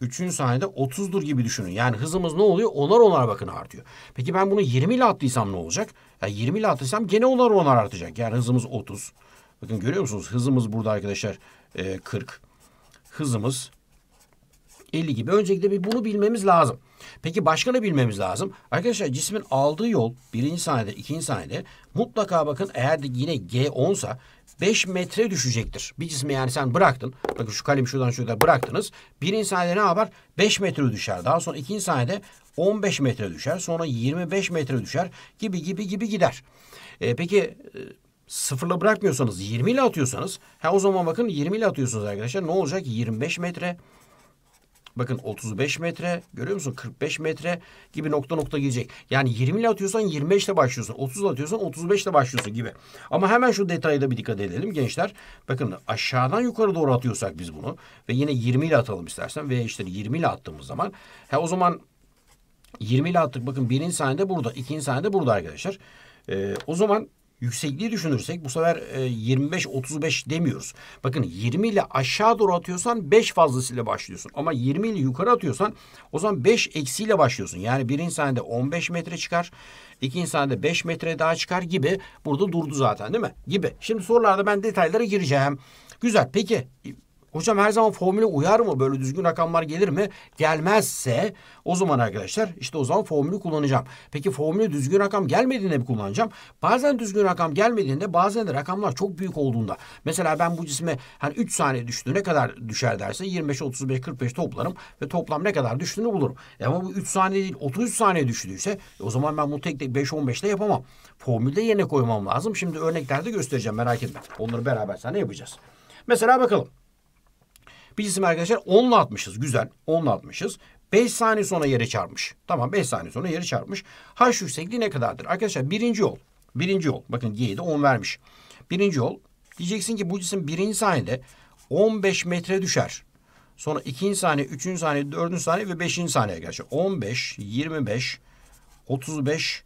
Üçüncü saniyede 30'dur gibi düşünün. Yani hızımız ne oluyor? Onar onar bakın artıyor. Peki ben bunu 20 ile attıysam ne olacak? Yani 20 ile attıysam gene onar onar artacak. Yani hızımız 30. Bakın görüyor musunuz? Hızımız burada arkadaşlar 40. E, hızımız 50 gibi. Öncelikle bir bunu bilmemiz lazım. Peki başka ne bilmemiz lazım? Arkadaşlar cismin aldığı yol birinci saniyede, ikinci saniyede mutlaka bakın eğer de yine G10 sa 5 metre düşecektir. Bir cismi yani sen bıraktın. Bakın şu kalemi şuradan şurada bıraktınız. Birinci saniyede ne yapar? 5 metre düşer. Daha sonra ikinci saniyede 15 metre düşer. Sonra 25 metre düşer. Gibi gibi gibi gider. E, peki e, sıfırla bırakmıyorsanız 20 ile atıyorsanız ha o zaman bakın 20 ile atıyorsunuz arkadaşlar ne olacak 25 metre Bakın 35 metre görüyor musun? 45 metre gibi nokta nokta gelecek. Yani 20 ile atıyorsan 25 ile başlıyorsun. 30 ile atıyorsan 35 ile başlıyorsun gibi. Ama hemen şu detayı da bir dikkat edelim gençler. Bakın aşağıdan yukarı doğru atıyorsak biz bunu ve yine 20 ile atalım istersen ve işte 20 ile attığımız zaman ha o zaman 20 ile attık. Bakın birinci saniyede burada, ikinci saniyede burada arkadaşlar. Ee, o zaman yüksekliği düşünürsek bu sefer e, 25-35 demiyoruz. Bakın 20 ile aşağı doğru atıyorsan 5 fazlasıyla başlıyorsun. Ama 20 ile yukarı atıyorsan o zaman 5 eksiyle başlıyorsun. Yani bir insanda 15 metre çıkar. İkinci saniyede 5 metre daha çıkar gibi. Burada durdu zaten değil mi? Gibi. Şimdi sorularda ben detaylara gireceğim. Güzel. Peki Hocam her zaman formülü uyar mı? Böyle düzgün rakamlar gelir mi? Gelmezse o zaman arkadaşlar işte o zaman formülü kullanacağım. Peki formülü düzgün rakam gelmediğinde mi kullanacağım? Bazen düzgün rakam gelmediğinde bazen de rakamlar çok büyük olduğunda. Mesela ben bu cisme hani 3 saniye düştü ne kadar düşer derse 25, 35, 45 toplarım ve toplam ne kadar düştüğünü bulurum. E ama bu 3 saniye değil 33 saniye düştüyse e o zaman ben bunu tek tek 5, 15'te yapamam. Formülde yerine koymam lazım. Şimdi örneklerde göstereceğim merak etme. Onları beraber sana yapacağız. Mesela bakalım. Bir cisim arkadaşlar 10 ile atmışız. Güzel 10 ile atmışız. 5 saniye sonra yere çarpmış. Tamam 5 saniye sonra yere çarpmış. H yüksekliği ne kadardır? Arkadaşlar birinci yol. Birinci yol. Bakın Y'ye de 10 vermiş. Birinci yol. Diyeceksin ki bu cisim birinci saniyede 15 metre düşer. Sonra ikinci saniye, üçüncü saniye, dördüncü saniye ve beşinci saniye arkadaşlar. 15, 25, 35,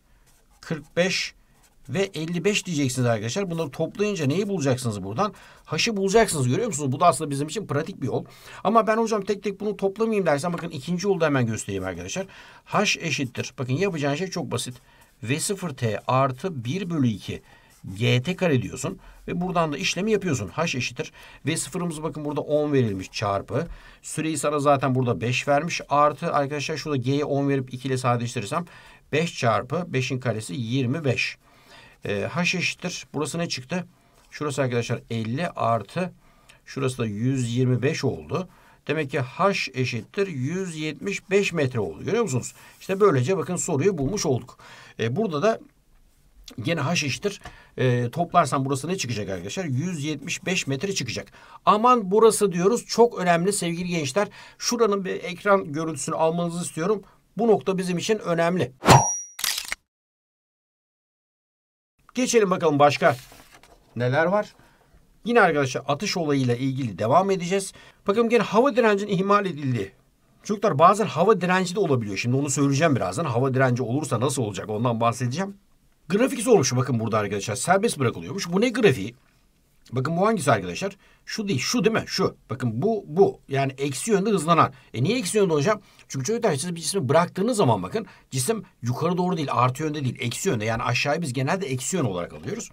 45 ve 55 diyeceksiniz arkadaşlar. Bunları toplayınca neyi bulacaksınız buradan? haşı bulacaksınız görüyor musunuz? Bu da aslında bizim için pratik bir yol. Ama ben hocam tek tek bunu toplamayayım dersen bakın ikinci yolda hemen göstereyim arkadaşlar. H eşittir. Bakın yapacağın şey çok basit. V0T artı 1 bölü 2 gt kare diyorsun ve buradan da işlemi yapıyorsun. H eşittir. V sıfırımız bakın burada 10 verilmiş çarpı. Süreyi sana zaten burada 5 vermiş. Artı arkadaşlar şurada g'ye 10 verip 2 ile sadeleştirirsem 5 çarpı 5'in karesi 25. Ee, h eşittir. Burası ne çıktı? Şurası arkadaşlar 50 artı şurası da 125 oldu. Demek ki h eşittir 175 metre oldu. Görüyor musunuz? İşte böylece bakın soruyu bulmuş olduk. E, burada da Gene h eşittir. E, toplarsam burası ne çıkacak arkadaşlar? 175 metre çıkacak. Aman burası diyoruz. Çok önemli sevgili gençler. Şuranın bir ekran görüntüsünü almanızı istiyorum. Bu nokta bizim için önemli. Geçelim bakalım başka neler var? Yine arkadaşlar atış olayıyla ilgili devam edeceğiz. Bakın gene hava direncinin ihmal edildi. Çocuklar bazen hava direnci de olabiliyor. Şimdi onu söyleyeceğim birazdan. Hava direnci olursa nasıl olacak ondan bahsedeceğim. Grafik olmuş bakın burada arkadaşlar. Serbest bırakılıyormuş. Bu ne grafiği? Bakın bu hangisi arkadaşlar? Şu değil. Şu değil mi? Şu. Bakın bu bu. Yani eksi yönde hızlanan. E niye eksi yönde hocam? Çünkü çocuklar siz bir cismi bıraktığınız zaman bakın cisim yukarı doğru değil artı yönde değil eksi yönde. Yani aşağıya biz genelde eksi yön olarak alıyoruz.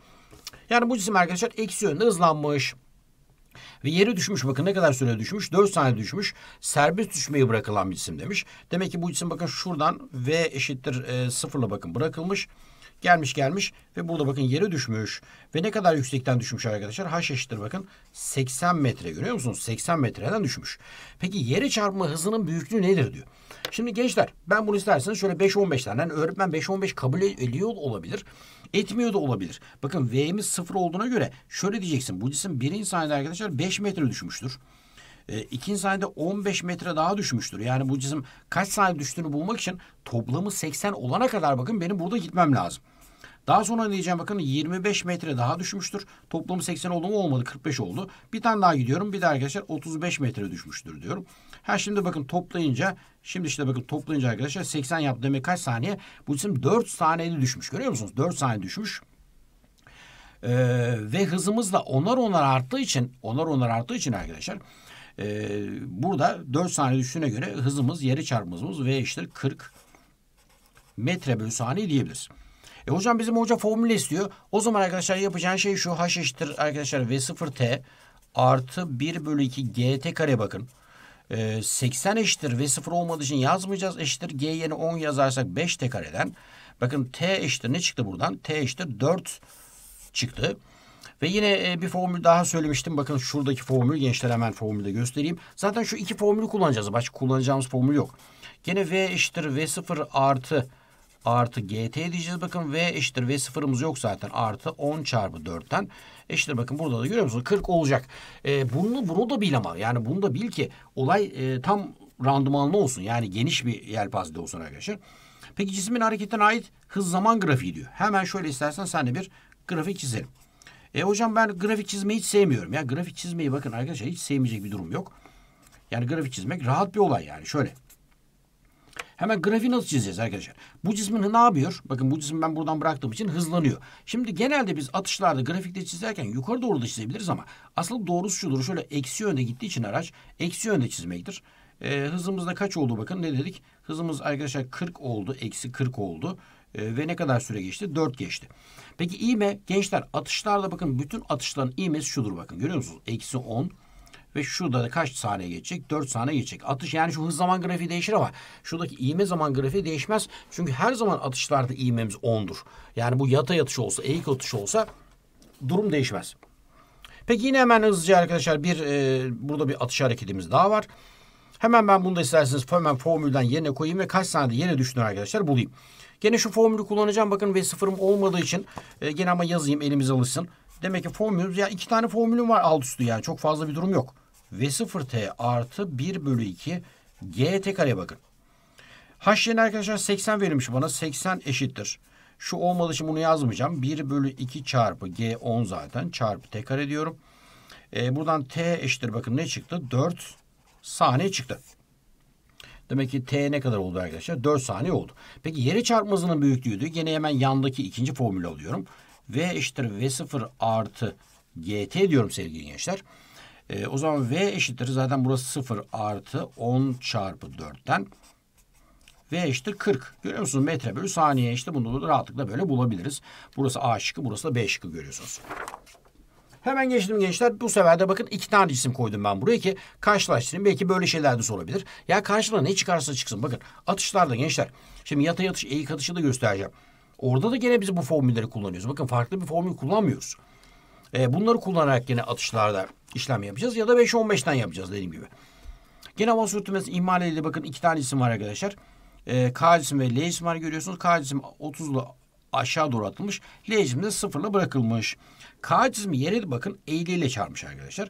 Yani bu cisim arkadaşlar eksi yönde hızlanmış. Ve yere düşmüş bakın ne kadar süre düşmüş? 4 saniye düşmüş. Serbest düşmeyi bırakılan bir cisim demiş. Demek ki bu cisim bakın şuradan V eşittir e, sıfırla bakın bırakılmış. Gelmiş gelmiş ve burada bakın yere düşmüş. Ve ne kadar yüksekten düşmüş arkadaşlar? H eşittir bakın 80 metre görüyor musunuz? 80 metreden düşmüş. Peki yere çarpma hızının büyüklüğü nedir diyor. Şimdi gençler ben bunu isterseniz şöyle 5-15 tane yani öğretmen 5-15 kabul ediyor olabilir. Etmiyor da olabilir. Bakın V'miz sıfır olduğuna göre şöyle diyeceksin. Bu cisim birinci saniyede arkadaşlar 5 metre düşmüştür. E, ikinci saniyede 15 metre daha düşmüştür. Yani bu cisim kaç saniye düştüğünü bulmak için toplamı 80 olana kadar bakın benim burada gitmem lazım. Daha sonra ne diyeceğim bakın 25 metre daha düşmüştür. Toplamı 80 oldu mu olmadı 45 oldu. Bir tane daha gidiyorum. Bir de arkadaşlar 35 metre düşmüştür diyorum. Ha şimdi bakın toplayınca şimdi işte bakın toplayınca arkadaşlar 80 yaptı demek kaç saniye? Bu isim 4 saniyede düşmüş. Görüyor musunuz? 4 saniye düşmüş. Ee, ve da onar onar arttığı için onar onar arttığı için arkadaşlar e, burada 4 saniye düştüğüne göre hızımız yeri çarpımızımız v eşittir 40 metre bölü saniye diyebiliriz. E hocam bizim hoca formül istiyor. O zaman arkadaşlar yapacağın şey şu. H eşittir arkadaşlar V0T artı 1 bölü 2 GT kare bakın. 80 e, eşittir v 0 olmadığı için yazmayacağız. Eşittir g yerine 10 yazarsak 5 t kareden. Bakın t eşittir ne çıktı buradan? t eşittir 4 çıktı. Ve yine e, bir formül daha söylemiştim. Bakın şuradaki formül gençler hemen formülü de göstereyim. Zaten şu iki formülü kullanacağız. Başka kullanacağımız formül yok. Gene v eşittir v0 artı artı gt diyeceğiz bakın v eşittir v sıfırımız yok zaten artı 10 çarpı 4'ten eşittir bakın burada da görüyor musunuz 40 olacak. E, bunu, bunu da bil ama yani bunu da bil ki olay e, tam randımanlı olsun yani geniş bir yelpazede olsun arkadaşlar. Peki cismin hareketine ait hız zaman grafiği diyor. Hemen şöyle istersen sen de bir grafik çizelim. E hocam ben grafik çizmeyi hiç sevmiyorum. Ya grafik çizmeyi bakın arkadaşlar hiç sevmeyecek bir durum yok. Yani grafik çizmek rahat bir olay yani şöyle. Hemen grafiği nasıl çizeceğiz arkadaşlar? Bu cismin ne yapıyor? Bakın bu cismi ben buradan bıraktığım için hızlanıyor. Şimdi genelde biz atışlarda grafikte çizerken yukarı doğru da çizebiliriz ama asıl doğrusu şudur. Şöyle eksi yönde gittiği için araç eksi yönde çizmektir. E, ee, hızımızda kaç oldu bakın ne dedik? Hızımız arkadaşlar 40 oldu. Eksi 40 oldu. E, ve ne kadar süre geçti? 4 geçti. Peki iğme gençler atışlarda bakın bütün atışların iğmesi şudur bakın. Görüyor musunuz? Eksi 10 ve şurada da kaç saniye geçecek? 4 saniye geçecek. Atış yani şu hız zaman grafiği değişir ama şuradaki iğme zaman grafiği değişmez. Çünkü her zaman atışlarda iğmemiz 10'dur. Yani bu yatay atış olsa, eğik atış olsa durum değişmez. Peki yine hemen hızlıca arkadaşlar bir e, burada bir atış hareketimiz daha var. Hemen ben bunu da isterseniz hemen formülden yerine koyayım ve kaç saniyede yere düştüğünü arkadaşlar bulayım. Gene şu formülü kullanacağım. Bakın v sıfırım olmadığı için e, gene ama yazayım elimiz alışsın. Demek ki formülümüz ya iki tane formülüm var alt üstü yani çok fazla bir durum yok. V 0t artı 1 bölü 2 gt kareye bakın. H arkadaşlar 80 verilmiş bana. 80 eşittir. Şu olmadığı için bunu yazmayacağım. 1 bölü 2 çarpı g 10 zaten. Çarpı t kare diyorum. E, buradan t eşittir. Bakın ne çıktı? 4 saniye çıktı. Demek ki t ne kadar oldu arkadaşlar? 4 saniye oldu. Peki yere çarpma hızının büyüklüğüydü. Yine hemen yandaki ikinci formülü alıyorum. v eşittir v0 artı gt diyorum sevgili gençler. E, o zaman V eşittir zaten burası 0 artı 10 çarpı 4'ten. V eşittir 40. Görüyor musunuz? Metre bölü saniye işte bunu da rahatlıkla böyle bulabiliriz. Burası A şıkkı burası da B şıkkı görüyorsunuz. Hemen geçtim gençler. Bu sefer de bakın iki tane cisim koydum ben buraya ki karşılaştırayım. Belki böyle şeyler de sorabilir. Ya karşına ne çıkarsa çıksın. Bakın atışlarda gençler. Şimdi yatay atış, eğik atışı da göstereceğim. Orada da gene biz bu formülleri kullanıyoruz. Bakın farklı bir formül kullanmıyoruz. Ee, bunları kullanarak yine atışlarda işlem yapacağız ya da 5-15'ten yapacağız dediğim gibi. Gene hava sürtünmesi edildi. bakın iki tane isim var arkadaşlar. E, K cisim ve L cisim var görüyorsunuz. K cisim 30'lu aşağı doğru atılmış. L cisim de sıfırla bırakılmış. K cismi yere bakın eğiliyle çarpmış arkadaşlar.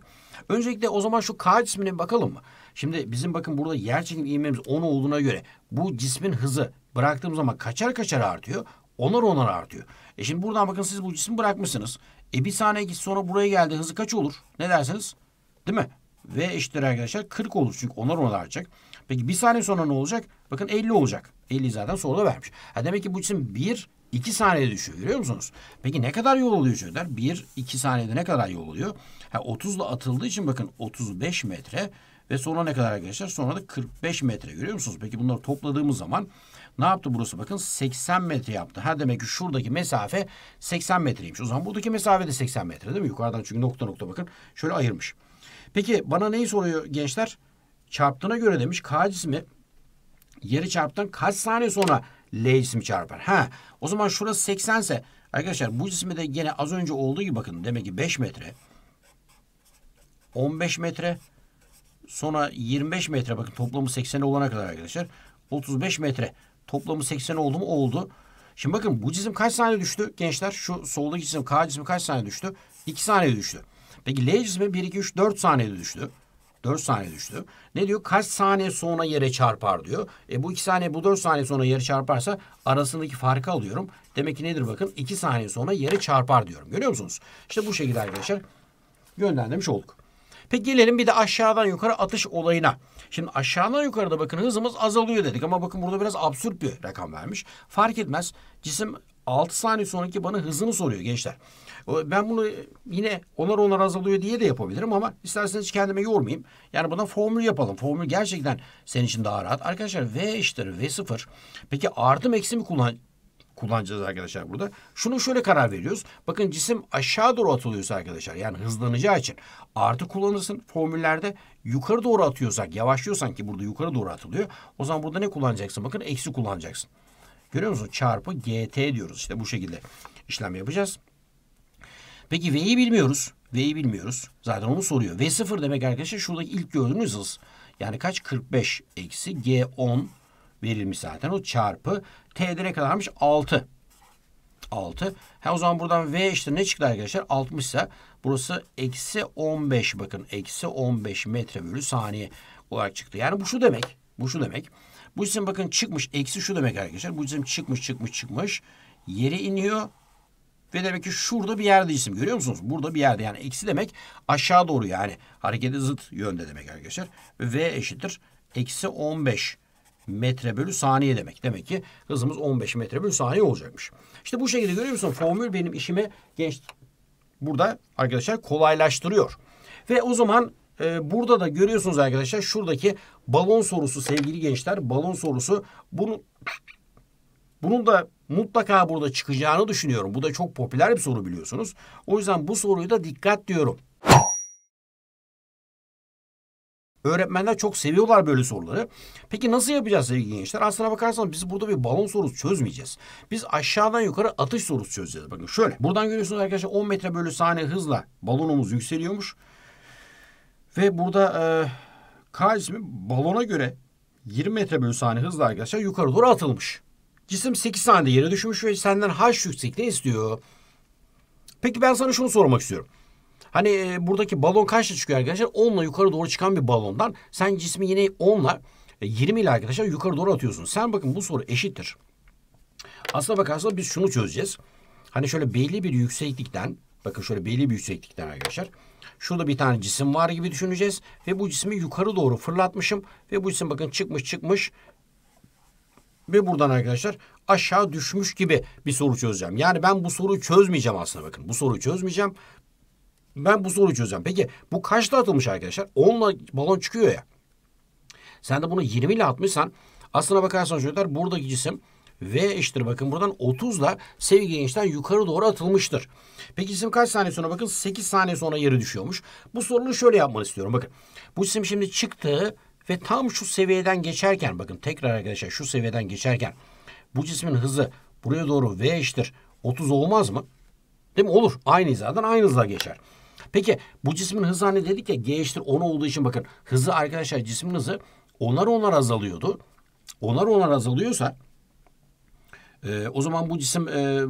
Öncelikle o zaman şu K cismine bakalım mı? Şimdi bizim bakın burada yer çekim ivmemiz 10 olduğuna göre bu cismin hızı bıraktığımız zaman kaçar kaçar artıyor. Onar onar artıyor. E şimdi buradan bakın siz bu cismi bırakmışsınız. E bir saniye git sonra buraya geldi hızı kaç olur? Ne dersiniz? Değil mi? V eşittir arkadaşlar 40 olur çünkü onar onar artacak. Peki bir saniye sonra ne olacak? Bakın 50 olacak. 50 zaten soruda vermiş. Ha demek ki bu cisim 1 2 saniyede düşüyor görüyor musunuz? Peki ne kadar yol oluyor çocuklar? 1 2 saniyede ne kadar yol oluyor? Ha 30 ile atıldığı için bakın 35 metre ve sonra ne kadar arkadaşlar? Sonra da 45 metre görüyor musunuz? Peki bunları topladığımız zaman ne yaptı burası bakın 80 metre yaptı. Ha demek ki şuradaki mesafe 80 metreymiş. O zaman buradaki mesafe de 80 metre değil mi? Yukarıdan çünkü nokta nokta bakın şöyle ayırmış. Peki bana neyi soruyor gençler? Çarptığına göre demiş K cismi yeri çarptan kaç saniye sonra L cismi çarpar? Ha o zaman şurası 80 ise arkadaşlar bu cismi de gene az önce olduğu gibi bakın demek ki 5 metre 15 metre sonra 25 metre bakın toplamı 80 olana kadar arkadaşlar 35 metre Toplamı 80 oldu mu? Oldu. Şimdi bakın bu cisim kaç saniye düştü gençler? Şu soldaki cisim K cismi kaç saniye düştü? 2 saniye düştü. Peki L cismi 1, 2, 3, 4 saniyede düştü. 4 saniye düştü. Ne diyor? Kaç saniye sonra yere çarpar diyor. E bu 2 saniye bu 4 saniye sonra yere çarparsa arasındaki farkı alıyorum. Demek ki nedir bakın? 2 saniye sonra yere çarpar diyorum. Görüyor musunuz? İşte bu şekilde arkadaşlar yönlendirmiş olduk. Peki gelelim bir de aşağıdan yukarı atış olayına. Şimdi aşağıdan yukarıda bakın hızımız azalıyor dedik ama bakın burada biraz absürt bir rakam vermiş. Fark etmez. Cisim 6 saniye sonraki bana hızını soruyor gençler. Ben bunu yine onar onar azalıyor diye de yapabilirim ama isterseniz hiç kendime yormayayım. Yani buna formül yapalım. Formül gerçekten senin için daha rahat. Arkadaşlar V eşittir V0. Peki artım eksi mi kullan kullanacağız arkadaşlar burada. Şunu şöyle karar veriyoruz. Bakın cisim aşağı doğru atılıyorsa arkadaşlar yani hızlanacağı için artı kullanırsın formüllerde yukarı doğru atıyorsak yavaşlıyorsan ki burada yukarı doğru atılıyor. O zaman burada ne kullanacaksın? Bakın eksi kullanacaksın. Görüyor musun? Çarpı GT diyoruz. İşte bu şekilde işlem yapacağız. Peki V'yi bilmiyoruz. V'yi bilmiyoruz. Zaten onu soruyor. V0 demek arkadaşlar şuradaki ilk gördüğünüz hız. Yani kaç? 45 eksi G10 verilmiş zaten. O çarpı T'de ne kadarmış? 6. 6. Ha, o zaman buradan V işte ne çıktı arkadaşlar? 60 ise burası eksi 15 bakın. Eksi 15 metre bölü saniye olarak çıktı. Yani bu şu demek. Bu şu demek. Bu cisim bakın çıkmış. Eksi şu demek arkadaşlar. Bu cisim çıkmış çıkmış çıkmış. Yere iniyor. Ve demek ki şurada bir yerde cisim. Görüyor musunuz? Burada bir yerde. Yani eksi demek aşağı doğru yani. harekete zıt yönde demek arkadaşlar. V eşittir. Eksi 15 metre bölü saniye demek. Demek ki hızımız 15 metre bölü saniye olacakmış. İşte bu şekilde görüyor musun? Formül benim işimi genç burada arkadaşlar kolaylaştırıyor. ve o zaman e, burada da görüyorsunuz arkadaşlar şuradaki balon sorusu sevgili gençler balon sorusu bunu bunun da mutlaka burada çıkacağını düşünüyorum. Bu da çok popüler bir soru biliyorsunuz. O yüzden bu soruyu da dikkat diyorum. Öğretmenler çok seviyorlar böyle soruları. Peki nasıl yapacağız sevgili gençler? Aslına bakarsanız biz burada bir balon sorusu çözmeyeceğiz. Biz aşağıdan yukarı atış sorusu çözeceğiz. Bakın şöyle. Buradan görüyorsunuz arkadaşlar 10 metre bölü saniye hızla balonumuz yükseliyormuş. Ve burada e, K cismi balona göre 20 metre bölü saniye hızla arkadaşlar yukarı doğru atılmış. Cisim 8 saniyede yere düşmüş ve senden H yüksekliğini istiyor. Peki ben sana şunu sormak istiyorum. Hani e, buradaki balon kaçla çıkıyor arkadaşlar? 10'la yukarı doğru çıkan bir balondan sen cismi yine 10'la 20 e, ile arkadaşlar yukarı doğru atıyorsun. Sen bakın bu soru eşittir. Aslına bakarsanız biz şunu çözeceğiz. Hani şöyle belli bir yükseklikten bakın şöyle belli bir yükseklikten arkadaşlar. Şurada bir tane cisim var gibi düşüneceğiz. Ve bu cismi yukarı doğru fırlatmışım. Ve bu cisim bakın çıkmış çıkmış. Ve buradan arkadaşlar aşağı düşmüş gibi bir soru çözeceğim. Yani ben bu soruyu çözmeyeceğim aslında bakın. Bu soruyu çözmeyeceğim. Ben bu soruyu çözeceğim. Peki bu kaçla atılmış arkadaşlar? 10 ile balon çıkıyor ya. Sen de bunu 20 ile atmışsan aslına bakarsanız çocuklar buradaki cisim V eşittir bakın buradan 30 ile sevgili gençler yukarı doğru atılmıştır. Peki cisim kaç saniye sonra bakın 8 saniye sonra yere düşüyormuş. Bu sorunu şöyle yapmanı istiyorum bakın. Bu cisim şimdi çıktı ve tam şu seviyeden geçerken bakın tekrar arkadaşlar şu seviyeden geçerken bu cismin hızı buraya doğru V eşittir 30 olmaz mı? Değil mi? Olur. Aynı hizadan aynı hızla geçer. Peki bu cismin hızı hani dedik ya g eşittir 10 olduğu için bakın hızı arkadaşlar cismin hızı onar onar azalıyordu. Onar onar azalıyorsa e, o zaman bu cisim e,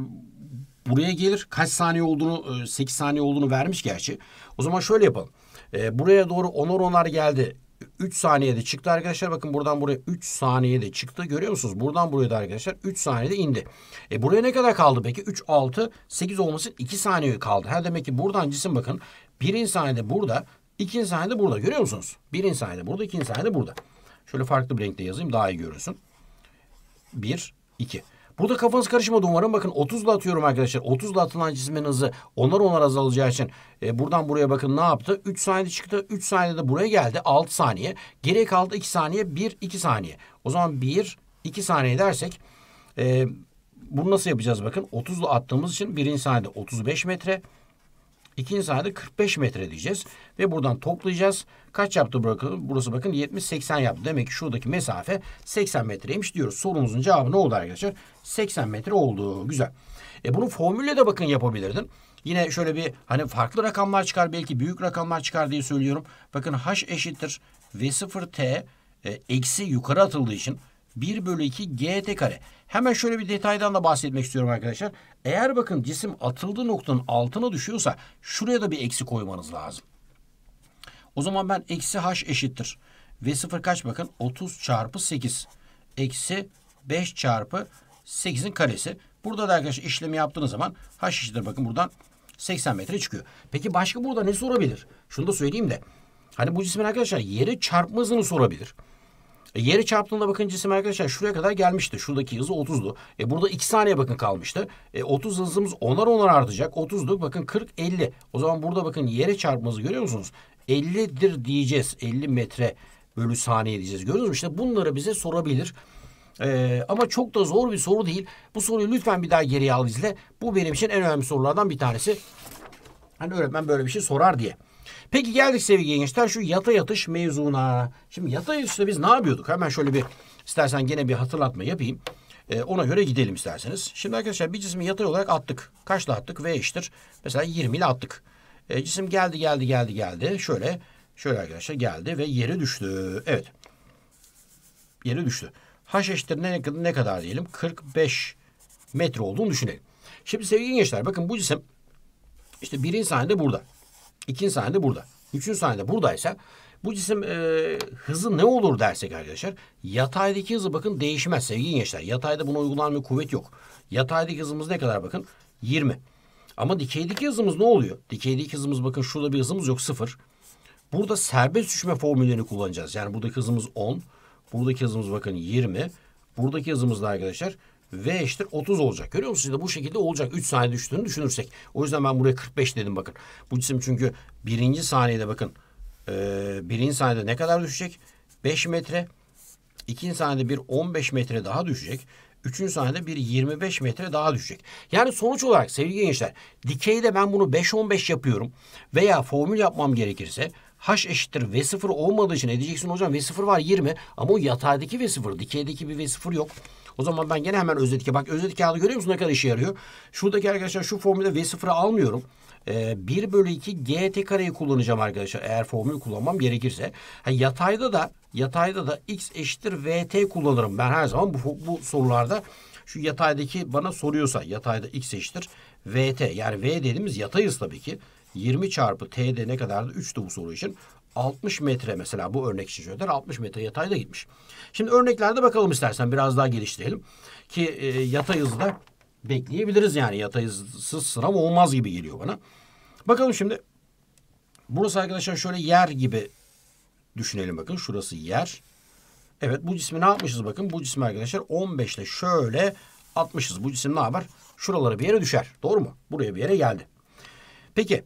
buraya gelir. Kaç saniye olduğunu e, 8 saniye olduğunu vermiş gerçi. O zaman şöyle yapalım. E, buraya doğru onar onar geldi. 3 saniyede çıktı arkadaşlar. Bakın buradan buraya 3 saniyede çıktı. Görüyor musunuz? Buradan buraya da arkadaşlar 3 saniyede indi. E buraya ne kadar kaldı peki? 3, 6, 8 olmasın 2 saniye kaldı. Ha demek ki buradan cisim bakın. 1. saniyede burada, 2. saniyede burada. Görüyor musunuz? 1. saniyede burada, 2. saniyede burada. Şöyle farklı bir renkte yazayım daha iyi görünsün. 1, 2. Bu da kafanız karışmadı umarım. Bakın 30'la atıyorum arkadaşlar. 30'la atılan cismin hızı onlar onlar azalacağı için e, buradan buraya bakın ne yaptı? 3 saniye çıktı. 3 saniye de buraya geldi. 6 saniye. Geriye kaldı 2 saniye. 1, 2 saniye. O zaman 1, 2 saniye dersek e, bunu nasıl yapacağız bakın. 30'la attığımız için 1. saniyede 35 metre. İkinci sahnede 45 metre diyeceğiz. Ve buradan toplayacağız. Kaç yaptı bırakın? burası bakın 70-80 yaptı. Demek ki şuradaki mesafe 80 metreymiş diyoruz. Sorumuzun cevabı ne oldu arkadaşlar? 80 metre oldu. Güzel. E bunu formülle de bakın yapabilirdin. Yine şöyle bir hani farklı rakamlar çıkar belki büyük rakamlar çıkar diye söylüyorum. Bakın h eşittir v0t e, eksi yukarı atıldığı için 1 bölü 2 gt kare. Hemen şöyle bir detaydan da bahsetmek istiyorum arkadaşlar. Eğer bakın cisim atıldığı noktanın altına düşüyorsa şuraya da bir eksi koymanız lazım. O zaman ben eksi h eşittir. V0 kaç bakın? 30 çarpı 8. Eksi 5 çarpı 8'in karesi. Burada da arkadaşlar işlemi yaptığınız zaman h eşittir. Bakın buradan 80 metre çıkıyor. Peki başka burada ne sorabilir? Şunu da söyleyeyim de. Hani bu cismin arkadaşlar yeri çarpma hızını sorabilir. E, yeri çarptığında bakın cisim arkadaşlar şuraya kadar gelmişti. Şuradaki hızı 30'du. E, burada 2 saniye bakın kalmıştı. E, 30 hızımız onar onar artacak. 30'luk bakın 40-50. O zaman burada bakın yere çarpmamızı görüyor musunuz? 50'dir diyeceğiz. 50 metre bölü saniye diyeceğiz. Gördünüz mü? İşte bunları bize sorabilir. Ee, ama çok da zor bir soru değil. Bu soruyu lütfen bir daha geriye al izle. Bu benim için en önemli sorulardan bir tanesi. Hani öğretmen böyle bir şey sorar diye. Peki geldik sevgili gençler şu yata yatış mevzuna. Şimdi yata yatışta biz ne yapıyorduk? Hemen şöyle bir istersen gene bir hatırlatma yapayım. Ee, ona göre gidelim isterseniz. Şimdi arkadaşlar bir cismi yatay olarak attık. Kaçla attık? V eşittir. Mesela 20 ile attık. Ee, cisim geldi geldi geldi geldi. Şöyle şöyle arkadaşlar geldi ve yere düştü. Evet. Yere düştü. H eşittir ne, ne kadar diyelim? 45 metre olduğunu düşünelim. Şimdi sevgili gençler bakın bu cisim işte birinci saniyede burada. İkinci sahne de burada. Üçüncü sahne de buradaysa bu cisim e, hızı ne olur dersek arkadaşlar yataydaki hızı bakın değişmez sevgili gençler. Yatayda buna uygulanan bir kuvvet yok. Yataydaki hızımız ne kadar bakın 20. Ama dikeydeki hızımız ne oluyor? Dikeydeki hızımız bakın şurada bir hızımız yok sıfır. Burada serbest düşme formüllerini kullanacağız. Yani buradaki hızımız 10. Buradaki hızımız bakın 20. Buradaki hızımız da arkadaşlar V eşittir 30 olacak. Görüyor musunuz? Şimdi bu şekilde olacak. 3 saniye düştüğünü düşünürsek. O yüzden ben buraya 45 dedim bakın. Bu cisim çünkü birinci saniyede bakın. E, birinci saniyede ne kadar düşecek? 5 metre. İkinci saniyede bir 15 metre daha düşecek. Üçüncü saniyede bir 25 metre daha düşecek. Yani sonuç olarak sevgili gençler dikeyde ben bunu 5-15 yapıyorum veya formül yapmam gerekirse H eşittir V0 olmadığı için edeceksin hocam V0 var 20 ama o yataydaki V0 dikeydeki bir V0 yok. O zaman ben gene hemen özetike. Bak özet kağıdı görüyor musun ne kadar işe yarıyor? Şuradaki arkadaşlar şu formülde V0'ı almıyorum. Ee, 1 bölü 2 GT kareyi kullanacağım arkadaşlar. Eğer formülü kullanmam gerekirse. Ha, yatayda da yatayda da X eşittir VT kullanırım. Ben her zaman bu, bu sorularda şu yataydaki bana soruyorsa yatayda X eşittir VT. Yani V dediğimiz yatayız tabii ki. 20 çarpı T'de ne kadardı? 3'tü bu soru için. 60 metre mesela bu örnek için söyler 60 metre yatayda gitmiş. Şimdi örneklerde bakalım istersen biraz daha geliştirelim. Ki e, yatay hızda bekleyebiliriz yani yatay hızsız sınav olmaz gibi geliyor bana. Bakalım şimdi burası arkadaşlar şöyle yer gibi düşünelim bakın şurası yer. Evet bu cismi ne yapmışız bakın bu cismi arkadaşlar 15 ile şöyle atmışız. Bu cisim ne yapar? Şuralara bir yere düşer. Doğru mu? Buraya bir yere geldi. Peki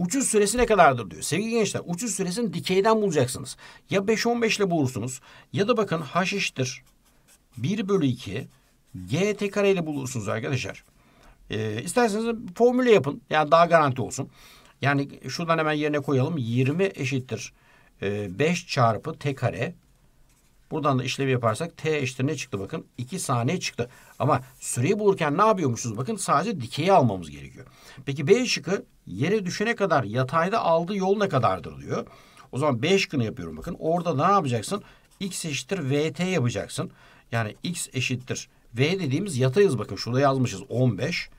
Uçuş süresi ne kadardır diyor. Sevgili gençler uçuş süresini dikeyden bulacaksınız. Ya 5-15 ile bulursunuz ya da bakın h eşittir 1 bölü 2 g t kare ile bulursunuz arkadaşlar. Ee, isterseniz formüle yapın. Yani daha garanti olsun. Yani şuradan hemen yerine koyalım. 20 eşittir 5 e, çarpı t kare Buradan da işlevi yaparsak t eşittir ne çıktı bakın? 2 saniye çıktı. Ama süreyi bulurken ne yapıyormuşuz? Bakın sadece dikeyi almamız gerekiyor. Peki B şıkı yere düşene kadar yatayda aldığı yol ne kadardır diyor. O zaman B şıkkını yapıyorum bakın. Orada ne yapacaksın? X eşittir VT yapacaksın. Yani X eşittir V dediğimiz yatayız bakın. Şurada yazmışız 15.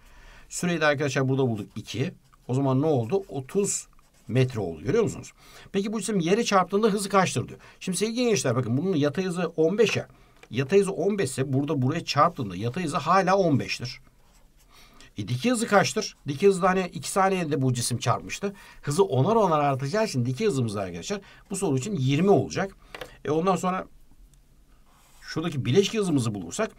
Süreyi de arkadaşlar burada bulduk 2. O zaman ne oldu? 30 metre oldu görüyor musunuz? Peki bu cisim yere çarptığında hızı kaçtır diyor. Şimdi sevgili gençler bakın bunun yatay hızı 15 ya. Yatay hızı 15 ise burada buraya çarptığında yatay hızı hala 15'tir. E, dikey hızı kaçtır? Dikey hızda hani 2 saniyede bu cisim çarpmıştı. Hızı onar onar artacağı için dikey hızımız arkadaşlar bu soru için 20 olacak. E ondan sonra şuradaki bileşik hızımızı bulursak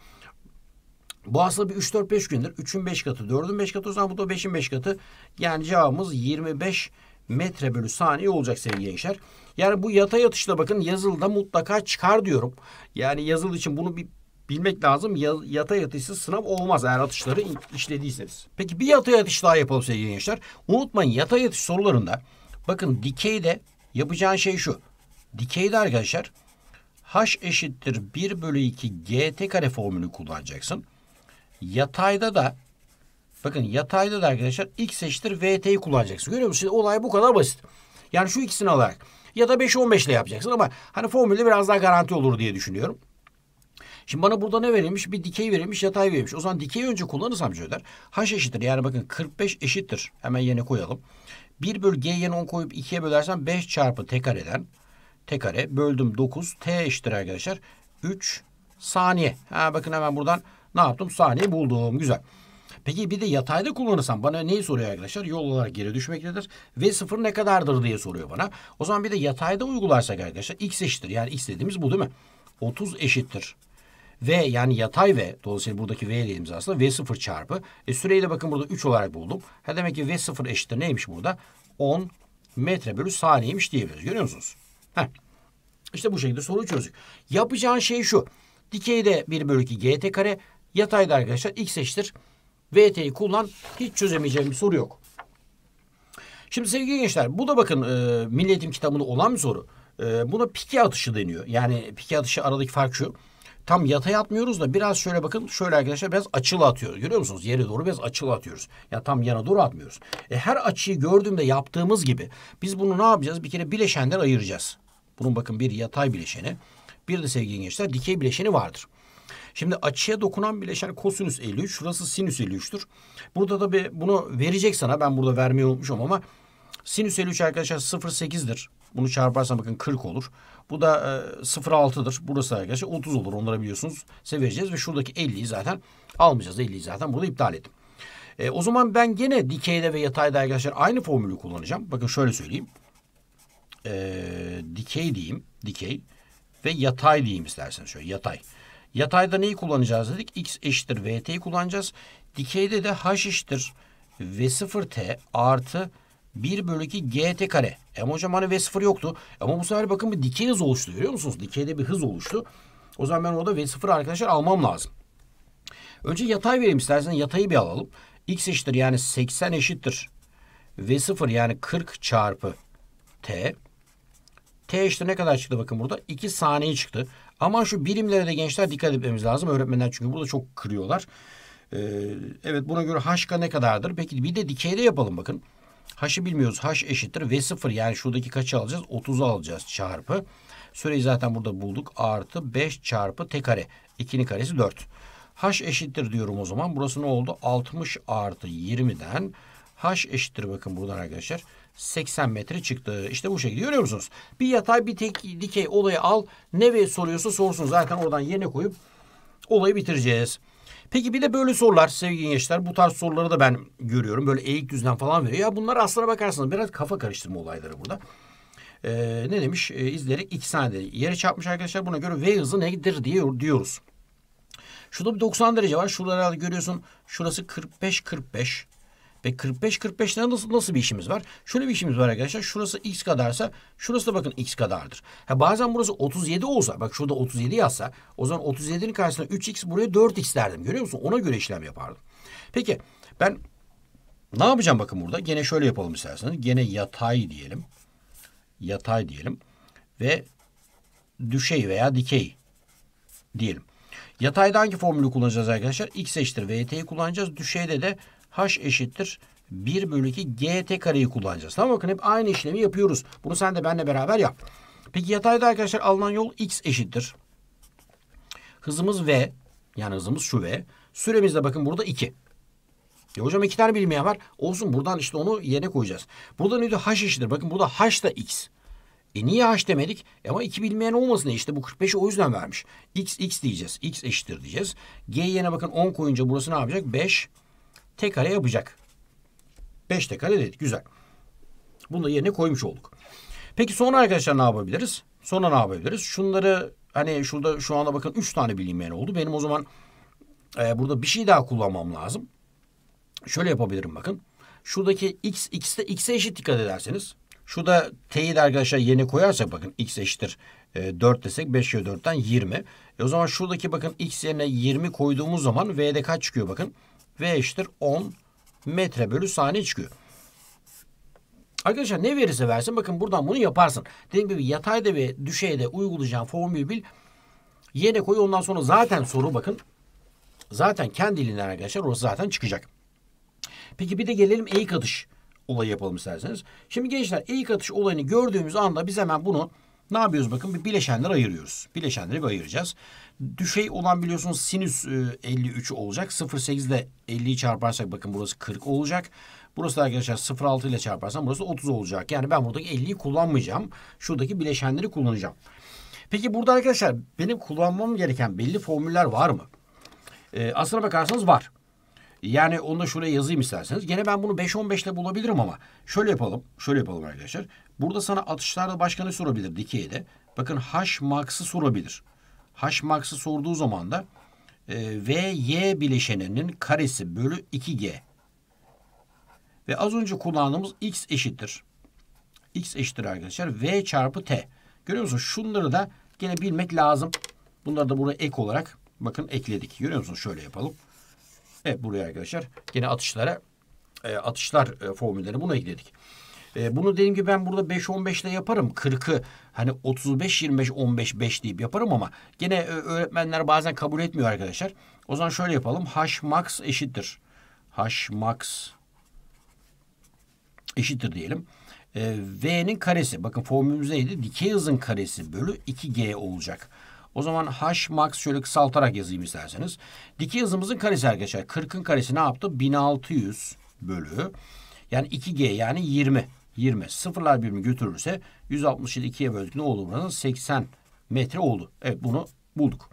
bu aslında bir 3-4-5 gündür. 3'ün 5 katı, 4'ün 5 katı o zaman bu da 5'in 5 katı. Yani cevabımız 25 metre bölü saniye olacak sevgili gençler. Yani bu yata yatışla bakın yazılıda mutlaka çıkar diyorum. Yani yazılı için bunu bir bilmek lazım. Yata atışsız sınav olmaz eğer atışları işlediyseniz. Peki bir yata yatış daha yapalım sevgili gençler. Unutmayın yata yatış sorularında bakın dikeyde yapacağın şey şu. Dikeyde arkadaşlar h eşittir 1 bölü 2 gt kare formülü kullanacaksın. Yatayda da Bakın yatayda da arkadaşlar x eşittir vt'yi kullanacaksın. Görüyor musunuz? Olay bu kadar basit. Yani şu ikisini alarak ya da 5'i 15 ile yapacaksın ama hani formülde biraz daha garanti olur diye düşünüyorum. Şimdi bana burada ne verilmiş? Bir dikey verilmiş, yatay verilmiş. O zaman dikeyi önce kullanırsam Cöder. H eşittir. Yani bakın 45 eşittir. Hemen yeni koyalım. 1 bölü g yeni 10 koyup 2'ye bölersen 5 çarpı t kareden. T kare böldüm 9. T eşittir arkadaşlar. 3 saniye. Ha bakın hemen buradan ne yaptım? Saniye buldum. Güzel. Peki bir de yatayda kullanırsam bana neyi soruyor arkadaşlar? Yol olarak geri düşmektedir. V sıfır ne kadardır diye soruyor bana. O zaman bir de yatayda uygularsak arkadaşlar x eşittir. Yani x dediğimiz bu değil mi? 30 eşittir. V yani yatay V. Dolayısıyla buradaki V dediğimiz aslında v sıfır çarpı. E süreyi de bakın burada 3 olarak buldum. Ha demek ki v sıfır eşittir neymiş burada? 10 metre bölü saniyeymiş diyebiliriz. Görüyor musunuz? Heh. İşte bu şekilde soruyu çözdük. Yapacağın şey şu. Dikeyde 1 bölü 2 gt kare. Yatayda arkadaşlar x eşittir VT'yi kullan hiç çözemeyeceğim bir soru yok. Şimdi sevgili gençler bu da bakın e, Milli kitabında olan bir soru. E, buna pike atışı deniyor. Yani pike atışı aradaki fark şu. Tam yatay atmıyoruz da biraz şöyle bakın şöyle arkadaşlar biraz açılı atıyoruz. Görüyor musunuz? Yere doğru biraz açılı atıyoruz. Ya yani tam yana doğru atmıyoruz. E, her açıyı gördüğümde yaptığımız gibi biz bunu ne yapacağız? Bir kere bileşenden ayıracağız. Bunun bakın bir yatay bileşeni bir de sevgili gençler dikey bileşeni vardır. Şimdi açıya dokunan bileşen kosinüs 53. Şurası sinüs 53'tür. Burada da bir bunu verecek sana. Ben burada vermeyi unutmuşum ama sinüs 53 arkadaşlar 0.8'dir. Bunu çarparsan bakın 40 olur. Bu da e, 0.6'dır. Burası arkadaşlar 30 olur. Onları biliyorsunuz seveceğiz ve şuradaki 50'yi zaten almayacağız. 50'yi zaten burada iptal ettim. E, o zaman ben gene dikeyde ve yatayda arkadaşlar aynı formülü kullanacağım. Bakın şöyle söyleyeyim. E, dikey diyeyim. Dikey ve yatay diyeyim isterseniz şöyle yatay. Yatayda neyi kullanacağız dedik? X eşittir VT'yi kullanacağız. Dikeyde de H eşittir V0T artı 1 bölü 2 GT kare. Hem hocam hani V0 yoktu. Ama bu sefer bakın bir dikey hız oluştu görüyor musunuz? Dikeyde bir hız oluştu. O zaman ben orada V0 arkadaşlar almam lazım. Önce yatay vereyim istersen yatayı bir alalım. X eşittir yani 80 eşittir. V0 yani 40 çarpı T. T eşittir ne kadar çıktı bakın burada? 2 saniye çıktı. Ama şu birimlere de gençler dikkat etmemiz lazım. Öğretmenler çünkü burada çok kırıyorlar. Ee, evet buna göre haşka ne kadardır? Peki bir de dikeyde yapalım bakın. Haşı bilmiyoruz. Haş eşittir v sıfır. Yani şuradaki kaçı alacağız? 30'u alacağız çarpı. Süreyi zaten burada bulduk. Artı 5 çarpı t kare. 2'nin karesi 4. Haş eşittir diyorum o zaman. Burası ne oldu? 60 artı 20'den. Haş eşittir bakın buradan arkadaşlar. Arkadaşlar. 80 metre çıktı. İşte bu şekilde görüyor musunuz? Bir yatay bir tek dikey olayı al. Ne ve soruyorsa sorsun. Zaten oradan yerine koyup olayı bitireceğiz. Peki bir de böyle sorular sevgili gençler. Bu tarz soruları da ben görüyorum. Böyle eğik düzlem falan veriyor. Ya bunlar aslına bakarsanız biraz kafa karıştırma olayları burada. Ee, ne demiş? Ee, izleyerek iki saniyede yere çarpmış arkadaşlar. Buna göre V hızı nedir diye diyoruz. Şurada bir 90 derece var. Şurada herhalde görüyorsun. Şurası 45-45. Ve 45-45 nasıl, nasıl bir işimiz var? Şöyle bir işimiz var arkadaşlar. Şurası x kadarsa şurası da bakın x kadardır. Ha, bazen burası 37 olsa bak şurada 37 yazsa o zaman 37'nin karşısına 3x buraya 4x derdim. Görüyor musun? Ona göre işlem yapardım. Peki ben ne yapacağım bakın burada? Gene şöyle yapalım isterseniz. Gene yatay diyelim. Yatay diyelim. Ve düşey veya dikey diyelim. Yatayda hangi formülü kullanacağız arkadaşlar? X eşittir VT'yi kullanacağız. Düşeyde de h eşittir 1 bölü 2 gt kareyi kullanacağız. Tamam bakın hep aynı işlemi yapıyoruz. Bunu sen de benle beraber yap. Peki yatayda arkadaşlar alınan yol x eşittir. Hızımız v yani hızımız şu v. Süremiz de bakın burada 2. Ya hocam iki tane bilmeyen var. Olsun buradan işte onu yerine koyacağız. Burada neydi? H eşittir. Bakın burada H da X. E niye H demedik? E ama iki bilmeyen olmasın e işte bu 45'i o yüzden vermiş. X X diyeceğiz. X eşittir diyeceğiz. G yerine bakın 10 koyunca burası ne yapacak? 5 tek kare yapacak. Beş tek kare dedik. Güzel. Bunu da yerine koymuş olduk. Peki sonra arkadaşlar ne yapabiliriz? Sonra ne yapabiliriz? Şunları hani şurada şu anda bakın üç tane bilinmeyen oldu. Benim o zaman e, burada bir şey daha kullanmam lazım. Şöyle yapabilirim bakın. Şuradaki x, x'te x'e eşit dikkat ederseniz. Şurada t'yi de arkadaşlar yerine koyarsak bakın x eşittir e, 4 desek 5 kere 4'ten 20. E o zaman şuradaki bakın x yerine 20 koyduğumuz zaman v'de kaç çıkıyor bakın. V eşittir 10 metre bölü saniye çıkıyor. Arkadaşlar ne verirse versin bakın buradan bunu yaparsın. Dediğim gibi yatayda ve düşeyde uygulayacağın formülü bil. Yerine koy ondan sonra zaten soru bakın. Zaten kendi kendiliğinden arkadaşlar orası zaten çıkacak. Peki bir de gelelim eğik atış olayı yapalım isterseniz. Şimdi gençler eğik atış olayını gördüğümüz anda biz hemen bunu ne yapıyoruz bakın? bir Bileşenleri ayırıyoruz. Bileşenleri bir ayıracağız. Düşey olan biliyorsunuz sinüs 53 e, olacak. 0.8 ile 50'yi çarparsak bakın burası 40 olacak. Burası da arkadaşlar 0.6 ile çarparsam burası 30 olacak. Yani ben buradaki 50'yi kullanmayacağım. Şuradaki bileşenleri kullanacağım. Peki burada arkadaşlar benim kullanmam gereken belli formüller var mı? Ee, aslına bakarsanız var. Yani onu da şuraya yazayım isterseniz. Gene ben bunu 5-15 ile bulabilirim ama şöyle yapalım. Şöyle yapalım arkadaşlar. Burada sana atışlarda başkanı sorabilir dikeyde. Bakın H max'ı sorabilir. H max'ı sorduğu zaman da e, V Y bileşeninin karesi bölü 2G. Ve az önce kullandığımız X eşittir. X eşittir arkadaşlar. V çarpı T. Görüyor musunuz? Şunları da gene bilmek lazım. Bunları da buraya ek olarak bakın ekledik. Görüyor musunuz? Şöyle yapalım. Evet buraya arkadaşlar gene atışlara e, atışlar e, formülleri bunu ekledik. E, bunu dediğim gibi ben burada 5-15 ile yaparım. 40'ı hani 35-25-15-5 deyip yaparım ama gene e, öğretmenler bazen kabul etmiyor arkadaşlar. O zaman şöyle yapalım. H max eşittir. H max eşittir diyelim. E, V'nin karesi. Bakın formülümüz neydi? Dikey hızın karesi bölü 2G olacak. O zaman H max şöyle kısaltarak yazayım isterseniz. Dikey hızımızın karesi arkadaşlar. 40'ın karesi ne yaptı? 1600 bölü. Yani 2G yani 20. 20. Sıfırlar birimi götürürse 167 2'ye böldük ne olur buranın? 80 metre oldu. Evet bunu bulduk.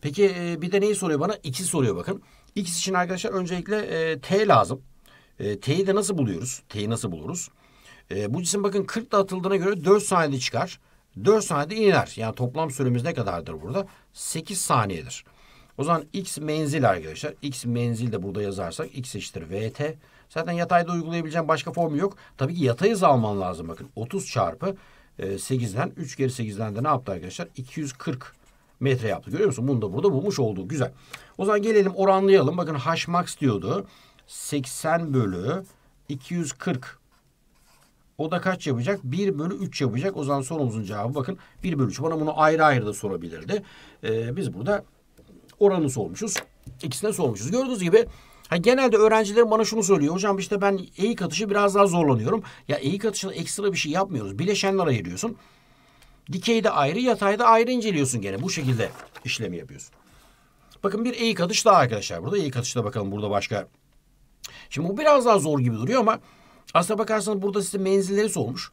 Peki e, bir de neyi soruyor bana? X'i soruyor bakın. X için arkadaşlar öncelikle e, T lazım. E, T'yi de nasıl buluyoruz? T'yi nasıl buluruz? E, bu cisim bakın 40 atıldığına göre 4 saniyede çıkar. 4 saniyede iner. Yani toplam süremiz ne kadardır burada? 8 saniyedir. O zaman x menzil arkadaşlar. X menzil de burada yazarsak x eşittir vt. Zaten yatayda uygulayabileceğim başka formu yok. Tabii ki yatay hızı alman lazım bakın. 30 çarpı e, 8'den 3 geri 8'den de ne yaptı arkadaşlar? 240 metre yaptı. Görüyor musun? Bunu da burada bulmuş oldu. Güzel. O zaman gelelim oranlayalım. Bakın Hmax diyordu. 80 bölü 240 o da kaç yapacak? 1 bölü 3 yapacak. O zaman sorumuzun cevabı bakın 1 bölü 3. Bana bunu ayrı ayrı da sorabilirdi. Ee, biz burada oranı sormuşuz. İkisine sormuşuz. Gördüğünüz gibi Ha, genelde öğrencilerim bana şunu söylüyor. Hocam işte ben eğik atışı biraz daha zorlanıyorum. Ya eğik atışında ekstra bir şey yapmıyoruz. Bileşenler ayırıyorsun. Dikeyde ayrı, yatayda ayrı inceliyorsun gene. Bu şekilde işlemi yapıyorsun. Bakın bir eğik atış daha arkadaşlar burada. Eğik atışta bakalım burada başka. Şimdi bu biraz daha zor gibi duruyor ama aslına bakarsanız burada size menzilleri sormuş.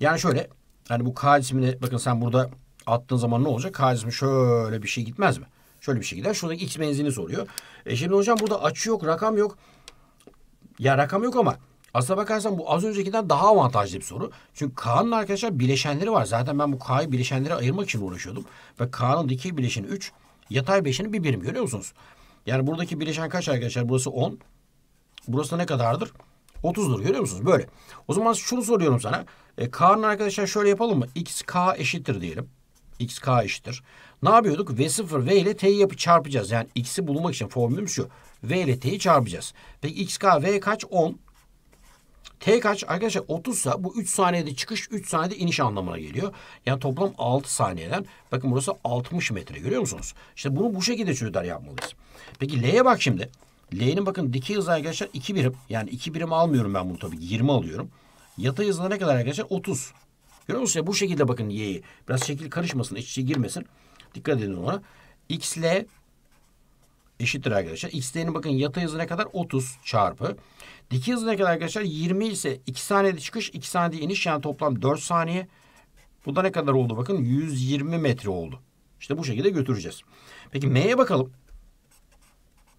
Yani şöyle hani bu K cismini bakın sen burada attığın zaman ne olacak? K cismi şöyle bir şey gitmez mi? Şöyle bir şekilde, gider. Şuradaki x benzini soruyor. E şimdi hocam burada açı yok, rakam yok. Ya rakam yok ama aslına bakarsan bu az öncekinden daha avantajlı bir soru. Çünkü Kaan'ın arkadaşlar bileşenleri var. Zaten ben bu K'yı bileşenlere ayırmak için uğraşıyordum. Ve Kaan'ın iki bileşeni 3, yatay bileşeni bir birim görüyor musunuz? Yani buradaki bileşen kaç arkadaşlar? Burası 10. Burası da ne kadardır? 30'dur görüyor musunuz? Böyle. O zaman şunu soruyorum sana. E, K'nın arkadaşlar şöyle yapalım mı? x k eşittir diyelim. x k eşittir. Ne yapıyorduk? V0 V ile T'yi yapı çarpacağız. Yani X'i bulmak için formülüm şu. V ile T'yi çarpacağız. Peki XK V kaç? 10. T kaç? Arkadaşlar 30 sa bu 3 saniyede çıkış 3 saniyede iniş anlamına geliyor. Yani toplam 6 saniyeden bakın burası 60 metre görüyor musunuz? İşte bunu bu şekilde çocuklar yapmalıyız. Peki L'ye bak şimdi. L'nin bakın dikey hızı arkadaşlar 2 birim. Yani 2 birim almıyorum ben bunu tabii 20 alıyorum. Yatay hızına ne kadar arkadaşlar? 30. Görüyor musunuz? Ya bu şekilde bakın Y'yi. Biraz şekil karışmasın, iç içe girmesin. Dikkat edin ona. X ile eşittir arkadaşlar. X bakın yatay hızı ne kadar? 30 çarpı. Dikey hızı ne kadar arkadaşlar? 20 ise 2 saniyede çıkış 2 saniyede iniş yani toplam 4 saniye. Bu da ne kadar oldu bakın? 120 metre oldu. İşte bu şekilde götüreceğiz. Peki M'ye bakalım.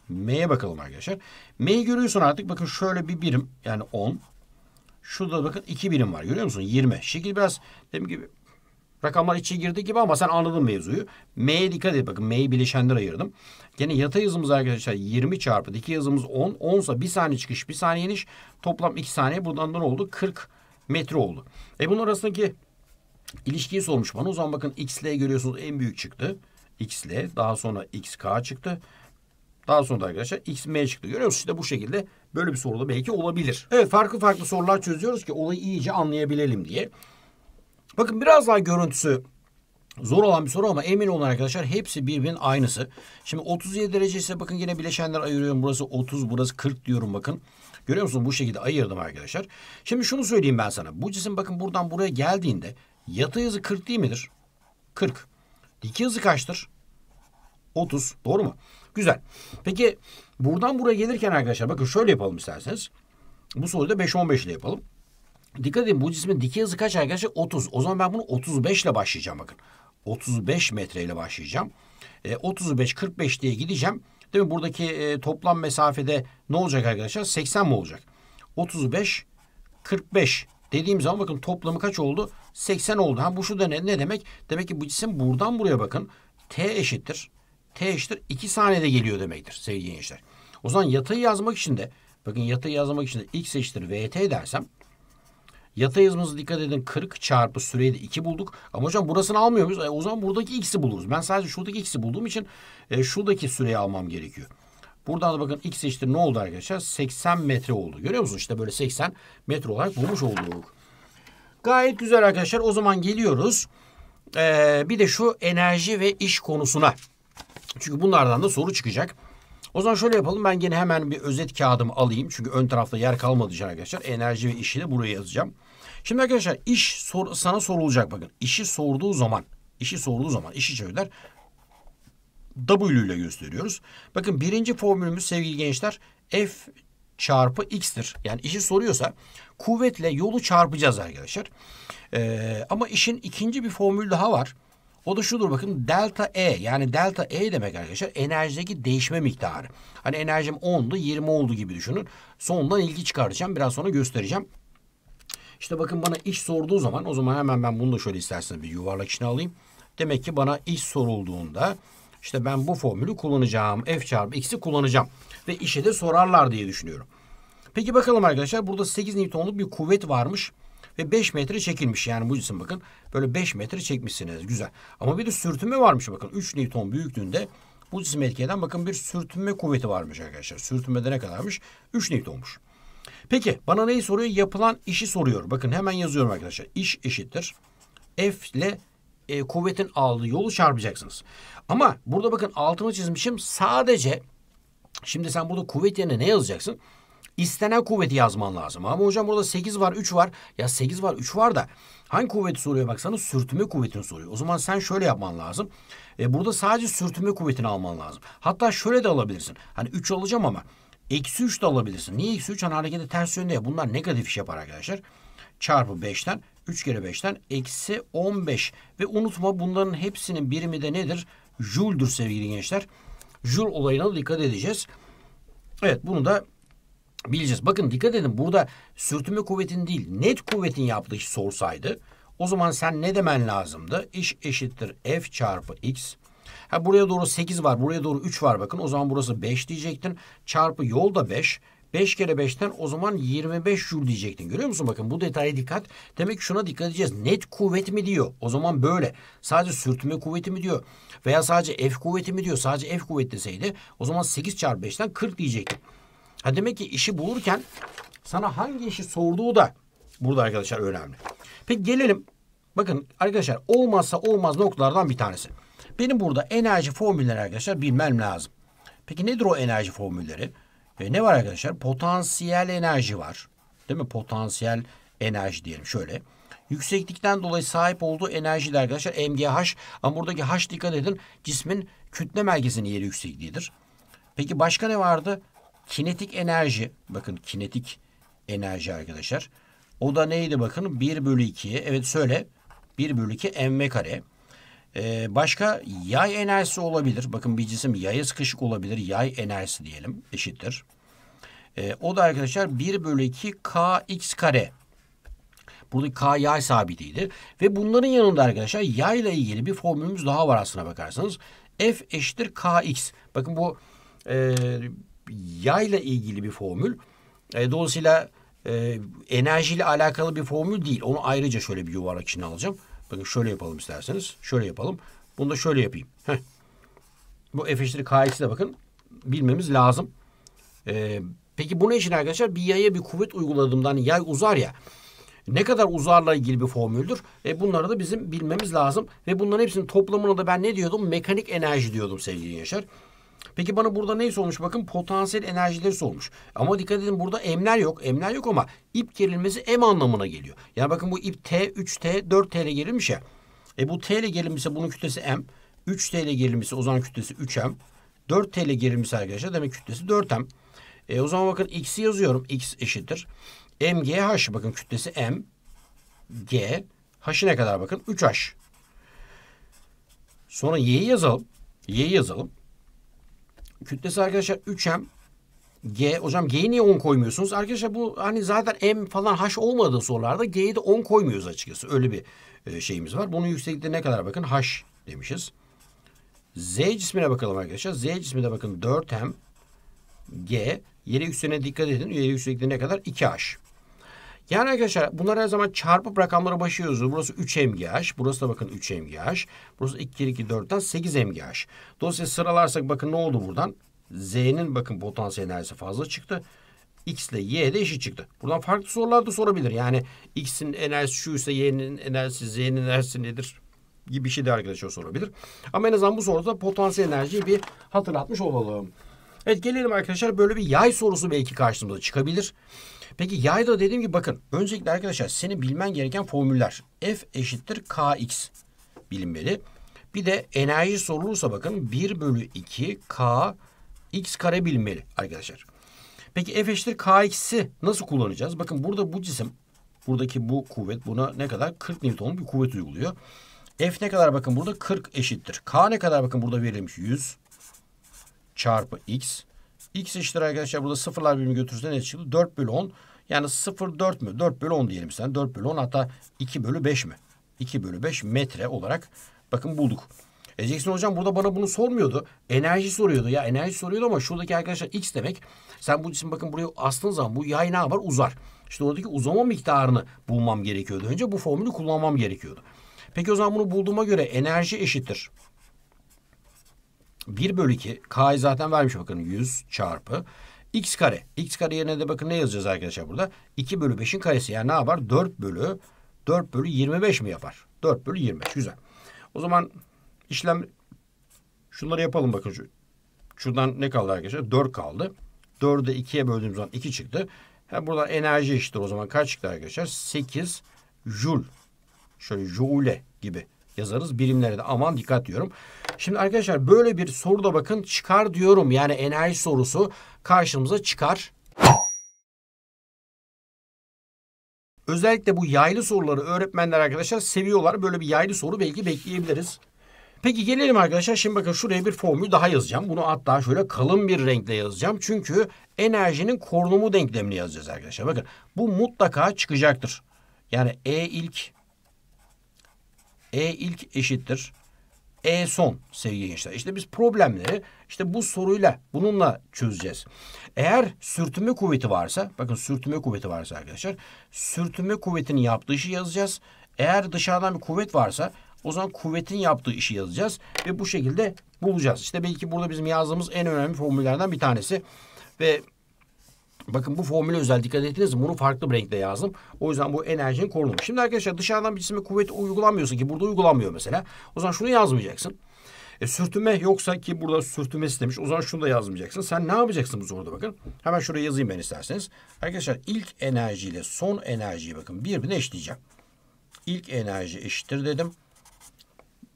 M'ye bakalım arkadaşlar. M'yi görüyorsun artık. Bakın şöyle bir birim. Yani 10. Şurada bakın 2 birim var. Görüyor musun? 20. Şekil biraz dediğim gibi Rakamlar içe girdi gibi ama sen anladın mevzuyu. M'ye dikkat et bakın M'yi bileşenler ayırdım. Gene yatay hızımız arkadaşlar 20 çarpı dikey hızımız 10. 10 ise 1 saniye çıkış 1 saniye iniş. Toplam 2 saniye buradan da ne oldu? 40 metre oldu. E bunun arasındaki ilişkiyi sormuş bana. O zaman bakın XL görüyorsunuz en büyük çıktı. XL daha sonra XK çıktı. Daha sonra da arkadaşlar XM çıktı. Görüyor musunuz? İşte bu şekilde böyle bir soruda belki olabilir. Evet farklı farklı sorular çözüyoruz ki olayı iyice anlayabilelim diye. Bakın biraz daha görüntüsü Zor olan bir soru ama emin olun arkadaşlar hepsi birbirinin aynısı. Şimdi 37 derece ise bakın yine bileşenler ayırıyorum. Burası 30 burası 40 diyorum bakın. Görüyor musun bu şekilde ayırdım arkadaşlar. Şimdi şunu söyleyeyim ben sana. Bu cisim bakın buradan buraya geldiğinde yatay hızı 40 değil midir? 40. Dikey hızı kaçtır? 30 doğru mu? Güzel. Peki buradan buraya gelirken arkadaşlar bakın şöyle yapalım isterseniz. Bu soruyu da 5-15 ile yapalım. Dikkat edin bu cismin dikey hızı kaç arkadaşlar? 30. O zaman ben bunu 35 ile başlayacağım bakın. 35 metreyle başlayacağım. E, 35 45 diye gideceğim. Değil mi? Buradaki e, toplam mesafede ne olacak arkadaşlar? 80 mi olacak? 35 45 dediğim zaman bakın toplamı kaç oldu? 80 oldu. Ha bu şu da ne, ne demek? Demek ki bu cisim buradan buraya bakın. T eşittir. T eşittir 2 saniyede geliyor demektir sevgili gençler. O zaman yatayı yazmak için de bakın yatayı yazmak için de x eşittir vt dersem Yatay hızımızı dikkat edin 40 çarpı süreyi de 2 bulduk. Ama hocam burasını almıyor muyuz? E, o zaman buradaki x'i buluruz. Ben sadece şuradaki x'i bulduğum için e, şuradaki süreyi almam gerekiyor. Buradan da bakın x eşittir ne oldu arkadaşlar? 80 metre oldu. Görüyor musunuz? İşte böyle 80 metre olarak bulmuş olduk. Gayet güzel arkadaşlar. O zaman geliyoruz. Ee, bir de şu enerji ve iş konusuna. Çünkü bunlardan da soru çıkacak. O zaman şöyle yapalım. Ben yine hemen bir özet kağıdımı alayım. Çünkü ön tarafta yer kalmadığı arkadaşlar enerji ve işi de buraya yazacağım. Şimdi arkadaşlar iş sor, sana sorulacak bakın. İşi sorduğu zaman, işi sorduğu zaman işi çevirler. W ile gösteriyoruz. Bakın birinci formülümüz sevgili gençler F çarpı x'tir. Yani işi soruyorsa kuvvetle yolu çarpacağız arkadaşlar. Ee, ama işin ikinci bir formül daha var. O da şudur bakın delta E yani delta E demek arkadaşlar enerjideki değişme miktarı. Hani enerjim 10'du 20 oldu gibi düşünün. Sonundan ilgi çıkartacağım biraz sonra göstereceğim. İşte bakın bana iş sorduğu zaman o zaman hemen ben bunu da şöyle isterseniz bir yuvarlak içine alayım. Demek ki bana iş sorulduğunda işte ben bu formülü kullanacağım. F çarpı X'i kullanacağım. Ve işe de sorarlar diye düşünüyorum. Peki bakalım arkadaşlar burada 8 Newton'luk bir kuvvet varmış. Ve 5 metre çekilmiş. Yani bu cisim bakın böyle 5 metre çekmişsiniz. Güzel. Ama bir de sürtünme varmış bakın. 3 Newton büyüklüğünde bu cisim etkileyen bakın bir sürtünme kuvveti varmış arkadaşlar. Sürtünmede ne kadarmış? 3 Newton'muş. Peki bana neyi soruyor? Yapılan işi soruyor. Bakın hemen yazıyorum arkadaşlar. İş eşittir. F ile e, kuvvetin aldığı yolu çarpacaksınız. Ama burada bakın altını çizmişim. Sadece şimdi sen burada kuvvet yerine ne yazacaksın? İstenen kuvveti yazman lazım. Ama hocam burada 8 var 3 var. Ya 8 var 3 var da hangi kuvveti soruyor baksanız sürtünme kuvvetini soruyor. O zaman sen şöyle yapman lazım. E, burada sadece sürtünme kuvvetini alman lazım. Hatta şöyle de alabilirsin. Hani 3 alacağım ama Eksi 3 de alabilirsin. Niye eksi 3? Hani harekete ters yönde ya. Bunlar negatif iş yapar arkadaşlar. Çarpı 5'ten 3 kere 5'ten eksi 15. Ve unutma bunların hepsinin birimi de nedir? Joule'dur sevgili gençler. Joule olayına dikkat edeceğiz. Evet bunu da bileceğiz. Bakın dikkat edin burada sürtünme kuvvetin değil net kuvvetin yaptığı iş sorsaydı o zaman sen ne demen lazımdı? İş eşittir F çarpı X Ha buraya doğru 8 var. Buraya doğru 3 var bakın. O zaman burası 5 diyecektin. Çarpı yol da 5. 5 kere 5'ten o zaman 25 joule diyecektin. Görüyor musun? Bakın bu detaya dikkat. Demek ki şuna dikkat edeceğiz. Net kuvvet mi diyor? O zaman böyle. Sadece sürtünme kuvveti mi diyor? Veya sadece F kuvveti mi diyor? Sadece F kuvvet deseydi o zaman 8 çarpı 5'ten 40 diyecektin. Ha demek ki işi bulurken sana hangi işi sorduğu da burada arkadaşlar önemli. Peki gelelim. Bakın arkadaşlar olmazsa olmaz noktalardan bir tanesi. Benim burada enerji formülleri arkadaşlar bilmem lazım. Peki nedir o enerji formülleri? E, ne var arkadaşlar? Potansiyel enerji var. Değil mi? Potansiyel enerji diyelim şöyle. Yükseklikten dolayı sahip olduğu enerji de arkadaşlar MGH ama buradaki H dikkat edin cismin kütle merkezinin yeri yüksekliğidir. Peki başka ne vardı? Kinetik enerji. Bakın kinetik enerji arkadaşlar. O da neydi bakın? 1 bölü 2. Evet söyle. 1 bölü 2 mv kare. Ee, başka yay enerjisi olabilir. Bakın bir cisim yaya sıkışık olabilir. Yay enerjisi diyelim eşittir. Ee, o da arkadaşlar 1 bölü 2 kx kare. Burada k yay sabitiydi. Ve bunların yanında arkadaşlar yayla ilgili bir formülümüz daha var aslına bakarsanız. F eşittir kx. Bakın bu e, yayla ilgili bir formül. E, dolayısıyla e, enerjiyle alakalı bir formül değil. Onu ayrıca şöyle bir yuvarlak içine alacağım. Bakın şöyle yapalım isterseniz. Şöyle yapalım. Bunu da şöyle yapayım. Heh. Bu f eşittir kx'i de bakın bilmemiz lazım. Ee, peki bu ne için arkadaşlar? Bir yaya bir kuvvet uyguladığımdan hani yay uzar ya. Ne kadar uzarla ilgili bir formüldür. E bunları da bizim bilmemiz lazım. Ve bunların hepsinin toplamını da ben ne diyordum? Mekanik enerji diyordum sevgili Yaşar. Peki bana burada neyi sormuş? Bakın potansiyel enerjileri sormuş. Ama dikkat edin burada emler yok. Emler yok ama ip gerilmesi em anlamına geliyor. Yani bakın bu ip T, 3T, 4T ile gerilmiş ya. E bu T ile gerilmişse bunun kütlesi M. 3T ile gerilmişse o zaman kütlesi 3M. 4T ile gerilmişse arkadaşlar demek kütlesi 4M. E o zaman bakın X'i yazıyorum. X eşittir. MGH bakın kütlesi M. G. H'ı ne kadar bakın? 3H. Sonra Y'yi yazalım. Y'yi yazalım kütlesi arkadaşlar 3M G hocam G'yi niye 10 koymuyorsunuz? Arkadaşlar bu hani zaten M falan H olmadığı sorularda G'yi de 10 koymuyoruz açıkçası. Öyle bir e, şeyimiz var. Bunun yüksekliği ne kadar bakın H demişiz. Z cismine bakalım arkadaşlar. Z cismine bakın 4M G. Yere yükseline dikkat edin. Yere yüksekliği ne kadar? 2H. Yani arkadaşlar bunlar her zaman çarpıp rakamlara başlıyoruz. Burası 3 MGH. Burası da bakın 3 MGH. Burası 2 2 4'ten 8 MGH. Dolayısıyla sıralarsak bakın ne oldu buradan? Z'nin bakın potansiyel enerjisi fazla çıktı. X ile Y de eşit çıktı. Buradan farklı sorular da sorabilir. Yani X'in enerjisi şu ise Y'nin enerjisi Z'nin enerjisi nedir? gibi bir şey de arkadaşlar sorabilir. Ama en azından bu soruda potansiyel enerjiyi bir hatırlatmış olalım. Evet gelelim arkadaşlar böyle bir yay sorusu belki karşımıza çıkabilir. Peki yayda dediğim gibi bakın öncelikle arkadaşlar senin bilmen gereken formüller. F eşittir Kx bilinmeli. Bir de enerji sorulursa bakın 1 bölü 2 kx kare bilinmeli arkadaşlar. Peki F eşittir Kx'i nasıl kullanacağız? Bakın burada bu cisim buradaki bu kuvvet buna ne kadar? 40 newton bir kuvvet uyguluyor. F ne kadar bakın burada 40 eşittir. K ne kadar bakın burada verilmiş 100 çarpı x X eşittir arkadaşlar burada sıfırlar birimi götürürse ne çıktı? 4 bölü 10. Yani 0 4 mü? 4 bölü 10 diyelim sen. 4 bölü 10 hatta 2 bölü 5 mi? 2 bölü 5 metre olarak bakın bulduk. Eceksin hocam burada bana bunu sormuyordu. Enerji soruyordu. Ya enerji soruyordu ama şuradaki arkadaşlar x demek. Sen bu için bakın buraya astığın zaman bu yay ne yapar? Uzar. İşte oradaki uzama miktarını bulmam gerekiyordu. Önce bu formülü kullanmam gerekiyordu. Peki o zaman bunu bulduğuma göre enerji eşittir. 1 bölü 2 K'yı zaten vermiş bakın 100 çarpı x kare. x kare yerine de bakın ne yazacağız arkadaşlar burada? 2 bölü 5'in karesi yani ne yapar? 4 bölü 4 bölü 25 mi yapar? 4 bölü 25 güzel. O zaman işlem şunları yapalım bakın şu. Şuradan ne kaldı arkadaşlar? 4 kaldı. 4'ü 2'ye böldüğümüz zaman 2 çıktı. Hem buradan enerji eşittir o zaman kaç çıktı arkadaşlar? 8 jul. Şöyle joule gibi yazarız. Birimlere de aman dikkat diyorum. Şimdi arkadaşlar böyle bir soruda bakın çıkar diyorum. Yani enerji sorusu karşımıza çıkar. Özellikle bu yaylı soruları öğretmenler arkadaşlar seviyorlar. Böyle bir yaylı soru belki bekleyebiliriz. Peki gelelim arkadaşlar. Şimdi bakın şuraya bir formül daha yazacağım. Bunu hatta şöyle kalın bir renkle yazacağım. Çünkü enerjinin korunumu denklemini yazacağız arkadaşlar. Bakın bu mutlaka çıkacaktır. Yani E ilk e ilk eşittir. E son sevgili gençler. İşte biz problemleri işte bu soruyla bununla çözeceğiz. Eğer sürtünme kuvveti varsa bakın sürtünme kuvveti varsa arkadaşlar sürtünme kuvvetinin yaptığı işi yazacağız. Eğer dışarıdan bir kuvvet varsa o zaman kuvvetin yaptığı işi yazacağız ve bu şekilde bulacağız. İşte belki burada bizim yazdığımız en önemli formüllerden bir tanesi ve Bakın bu formüle özel dikkat ettiniz mi? Bunu farklı bir renkle yazdım. O yüzden bu enerjinin korunumu. Şimdi arkadaşlar dışarıdan bir cisme kuvvet uygulanmıyorsa ki burada uygulanmıyor mesela. O zaman şunu yazmayacaksın. E, sürtünme yoksa ki burada sürtünmesi demiş. O zaman şunu da yazmayacaksın. Sen ne yapacaksın bu soruda bakın. Hemen şuraya yazayım ben isterseniz. Arkadaşlar ilk enerjiyle son enerjiyi bakın birbirine eşleyeceğim. İlk enerji eşittir dedim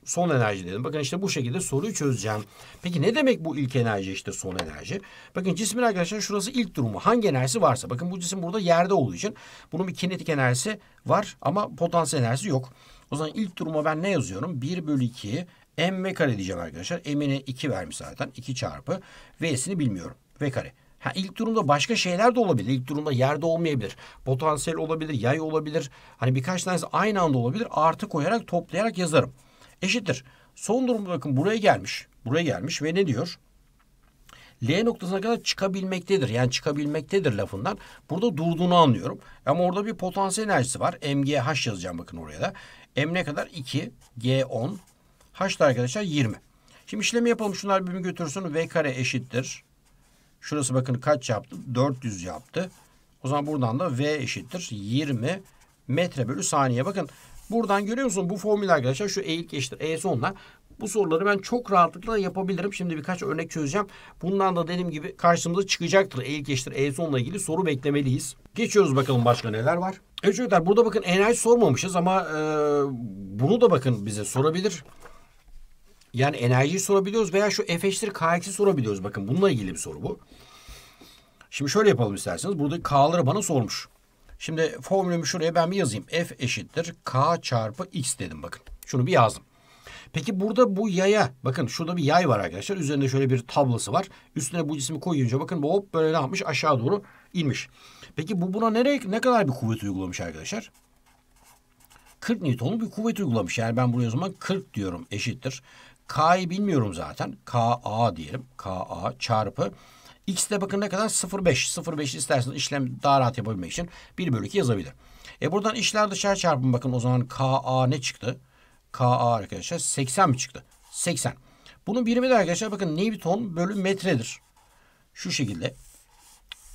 son enerji dedim. Bakın işte bu şekilde soruyu çözeceğim. Peki ne demek bu ilk enerji işte son enerji? Bakın cismin arkadaşlar şurası ilk durumu. Hangi enerjisi varsa. Bakın bu cisim burada yerde olduğu için bunun bir kinetik enerjisi var ama potansiyel enerjisi yok. O zaman ilk duruma ben ne yazıyorum? 1 bölü 2 m kare diyeceğim arkadaşlar. M'ini 2 vermiş zaten. 2 çarpı. V'sini bilmiyorum. V kare. Ha, ilk durumda başka şeyler de olabilir. İlk durumda yerde olmayabilir. Potansiyel olabilir, yay olabilir. Hani birkaç tanesi aynı anda olabilir. Artı koyarak toplayarak yazarım eşittir. Son durumda bakın buraya gelmiş. Buraya gelmiş ve ne diyor? L noktasına kadar çıkabilmektedir. Yani çıkabilmektedir lafından. Burada durduğunu anlıyorum. Ama orada bir potansiyel enerjisi var. MGH yazacağım bakın oraya da. M ne kadar? 2. G 10. H da arkadaşlar 20. Şimdi işlemi yapalım. Şunlar birbirini götürsün. V kare eşittir. Şurası bakın kaç yaptı? 400 yaptı. O zaman buradan da V eşittir. 20 metre bölü saniye. Bakın Buradan görüyor musun bu formül arkadaşlar şu eğik eşittir e sonuna. Bu soruları ben çok rahatlıkla yapabilirim. Şimdi birkaç örnek çözeceğim. Bundan da dediğim gibi karşımıza çıkacaktır. Eğik eşittir E sonla ilgili soru beklemeliyiz. Geçiyoruz bakalım başka neler var. Evet çocuklar burada bakın enerji sormamışız ama e, bunu da bakın bize sorabilir. Yani enerjiyi sorabiliyoruz veya şu F eşittir KX'i sorabiliyoruz. Bakın bununla ilgili bir soru bu. Şimdi şöyle yapalım isterseniz. Buradaki K'ları bana sormuş. Şimdi formülümü şuraya ben bir yazayım. F eşittir K çarpı X dedim bakın. Şunu bir yazdım. Peki burada bu yaya bakın şurada bir yay var arkadaşlar. Üzerinde şöyle bir tablası var. Üstüne bu cismi koyunca bakın bu hop böyle ne yapmış aşağı doğru inmiş. Peki bu buna nereye ne kadar bir kuvvet uygulamış arkadaşlar? 40 Newton'lu bir kuvvet uygulamış. Yani ben buraya o zaman 40 diyorum eşittir. K'yı bilmiyorum zaten. KA diyelim. KA çarpı X de bakın ne kadar? 0,5. 0,5 isterseniz işlem daha rahat yapabilmek için 1 bölü 2 yazabilir. E buradan işler dışarı çarpın bakın o zaman KA ne çıktı? KA arkadaşlar 80 mi çıktı? 80. Bunun birimi de arkadaşlar bakın Newton bölü metredir. Şu şekilde.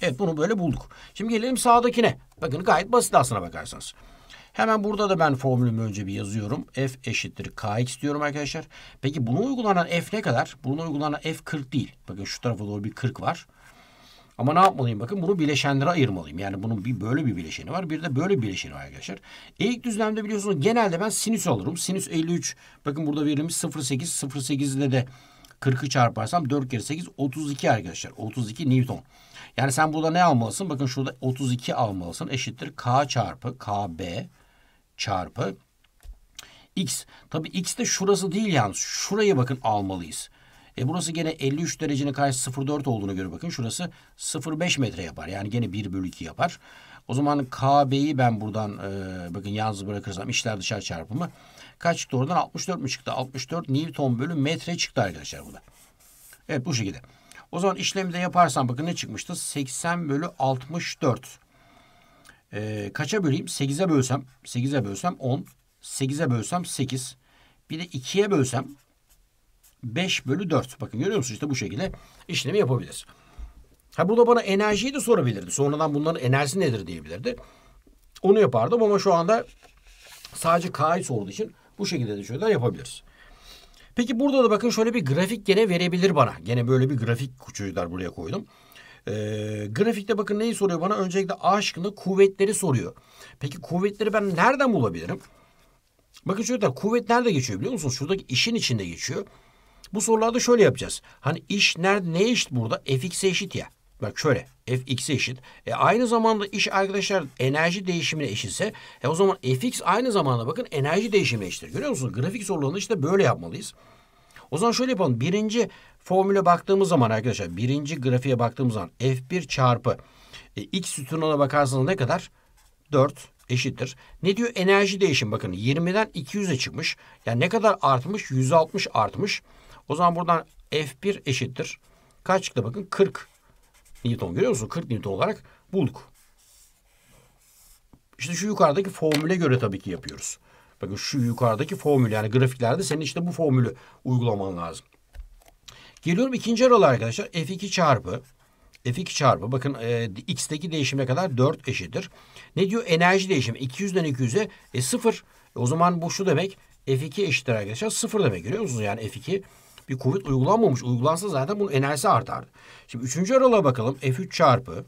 Evet bunu böyle bulduk. Şimdi gelelim sağdakine. Bakın gayet basit aslına bakarsanız. Hemen burada da ben formülümü önce bir yazıyorum. F eşittir Kx diyorum arkadaşlar. Peki bunu uygulanan F ne kadar? Bunu uygulanan F 40 değil. Bakın şu tarafa doğru bir 40 var. Ama ne yapmalıyım? Bakın bunu bileşenlere ayırmalıyım. Yani bunun bir böyle bir bileşeni var. Bir de böyle bir bileşeni var arkadaşlar. Eğik düzlemde biliyorsunuz genelde ben sinüs alırım. Sinüs 53. Bakın burada verilmiş 0.8. 0.8 ile de 40'ı çarparsam 4 kere 8 32 arkadaşlar. 32 Newton. Yani sen burada ne almalısın? Bakın şurada 32 almalısın. Eşittir K çarpı KB çarpı x. tabii x de şurası değil yalnız. Şuraya bakın almalıyız. E burası gene 53 derecenin karşısı 0,4 olduğunu göre bakın. Şurası 0,5 metre yapar. Yani gene 1 bölü 2 yapar. O zaman KB'yi ben buradan e, bakın yalnız bırakırsam içler dışarı çarpımı kaç çıktı oradan? 64 mi çıktı? 64 Newton bölü metre çıktı arkadaşlar burada. Evet bu şekilde. O zaman işlemi de yaparsam bakın ne çıkmıştı? 80 bölü 64. E, kaça böleyim? 8'e bölsem. 8'e bölsem 10. 8'e bölsem 8. Bir de 2'ye bölsem 5 bölü 4. Bakın görüyor musunuz? İşte bu şekilde işlemi yapabiliriz. Ha burada bana enerjiyi de sorabilirdi. Sonradan bunların enerjisi nedir diyebilirdi. Onu yapardım ama şu anda sadece K'yı sorduğu için bu şekilde de şöyle yapabiliriz. Peki burada da bakın şöyle bir grafik gene verebilir bana. Gene böyle bir grafik çocuklar buraya koydum. E, grafikte bakın neyi soruyor bana? Öncelikle A şıkkında kuvvetleri soruyor. Peki kuvvetleri ben nereden bulabilirim? Bakın çocuklar kuvvet nerede geçiyor biliyor musunuz? Şuradaki işin içinde geçiyor. Bu sorularda şöyle yapacağız. Hani iş nerede ne iş burada? Fx'e eşit ya. Bak şöyle fx'e eşit. E aynı zamanda iş arkadaşlar enerji değişimine eşitse e o zaman fx aynı zamanda bakın enerji değişimine eşittir. Görüyor musunuz? Grafik sorularını işte böyle yapmalıyız. O zaman şöyle yapalım. Birinci Formüle baktığımız zaman arkadaşlar birinci grafiğe baktığımız zaman F1 çarpı e, X sütununa bakarsanız ne kadar? 4 eşittir. Ne diyor? Enerji değişim bakın 20'den 200'e çıkmış. Yani ne kadar artmış? 160 artmış. O zaman buradan F1 eşittir. Kaç çıktı bakın? 40 Newton görüyor musun? 40 Newton olarak bulduk. İşte şu yukarıdaki formüle göre tabii ki yapıyoruz. Bakın şu yukarıdaki formül yani grafiklerde senin işte bu formülü uygulaman lazım. Geliyorum ikinci aralığa arkadaşlar. F2 çarpı F2 çarpı bakın e, x'teki değişime kadar 4 eşittir. Ne diyor? Enerji değişimi 200'den 200'e e, 0. E, o zaman bu şu demek F2 eşittir arkadaşlar 0 demek görüyor musunuz? Yani F2 bir kuvvet uygulanmamış. Uygulansa zaten bunun enerjisi artardı. Şimdi üçüncü aralığa bakalım. F3 çarpı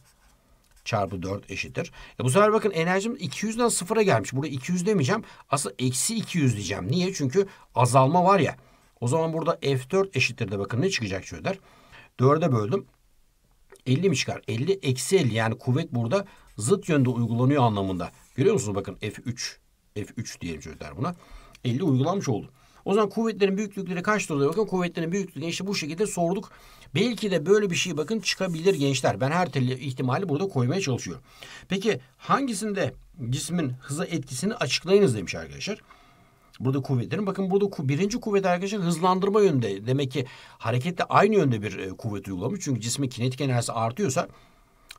çarpı 4 eşittir. E bu sefer bakın enerjim 200'den 0'a gelmiş. Burada 200 demeyeceğim. Aslında eksi 200 diyeceğim. Niye? Çünkü azalma var ya. O zaman burada F4 eşittir de bakın ne çıkacak çocuklar. 4'e böldüm. 50 mi çıkar? 50 eksi 50 yani kuvvet burada zıt yönde uygulanıyor anlamında. Görüyor musunuz bakın F3. F3 diyelim çocuklar buna. 50 uygulanmış oldu. O zaman kuvvetlerin büyüklükleri kaç oluyor? Bakın kuvvetlerin büyüklüğü işte bu şekilde sorduk. Belki de böyle bir şey bakın çıkabilir gençler. Ben her türlü ihtimali burada koymaya çalışıyorum. Peki hangisinde cismin hıza etkisini açıklayınız demiş arkadaşlar. Burada kuvvetlerin bakın burada ku, birinci kuvvet arkadaşlar hızlandırma yönde. Demek ki harekette aynı yönde bir e, kuvvet uygulamış. Çünkü cismin kinetik enerjisi artıyorsa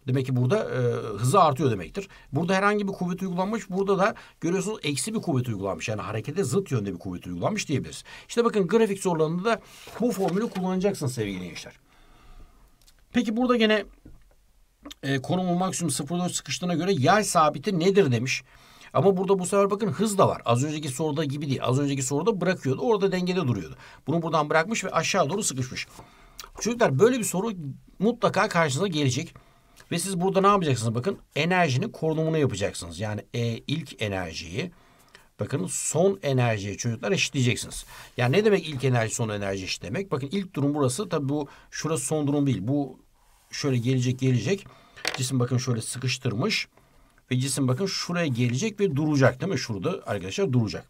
Demek ki burada e, hızı artıyor demektir. Burada herhangi bir kuvvet uygulanmış. Burada da görüyorsunuz eksi bir kuvvet uygulanmış. Yani harekete zıt yönde bir kuvvet uygulanmış diyebiliriz. İşte bakın grafik sorularında da bu formülü kullanacaksın sevgili gençler. Peki burada gene e, konumun maksimum 0.4 sıkıştığına göre yay sabiti nedir demiş. Ama burada bu sefer bakın hız da var. Az önceki soruda gibi değil. Az önceki soruda bırakıyordu. Orada dengede duruyordu. Bunu buradan bırakmış ve aşağı doğru sıkışmış. Çocuklar böyle bir soru mutlaka karşınıza gelecek. Ve siz burada ne yapacaksınız? Bakın enerjinin korunumunu yapacaksınız. Yani e, ilk enerjiyi bakın son enerjiye çocuklar eşitleyeceksiniz. Yani ne demek ilk enerji son enerji eşitlemek? Bakın ilk durum burası. Tabii bu şurası son durum değil. Bu şöyle gelecek gelecek. Cisim bakın şöyle sıkıştırmış. Ve cisim bakın şuraya gelecek ve duracak değil mi? Şurada arkadaşlar duracak.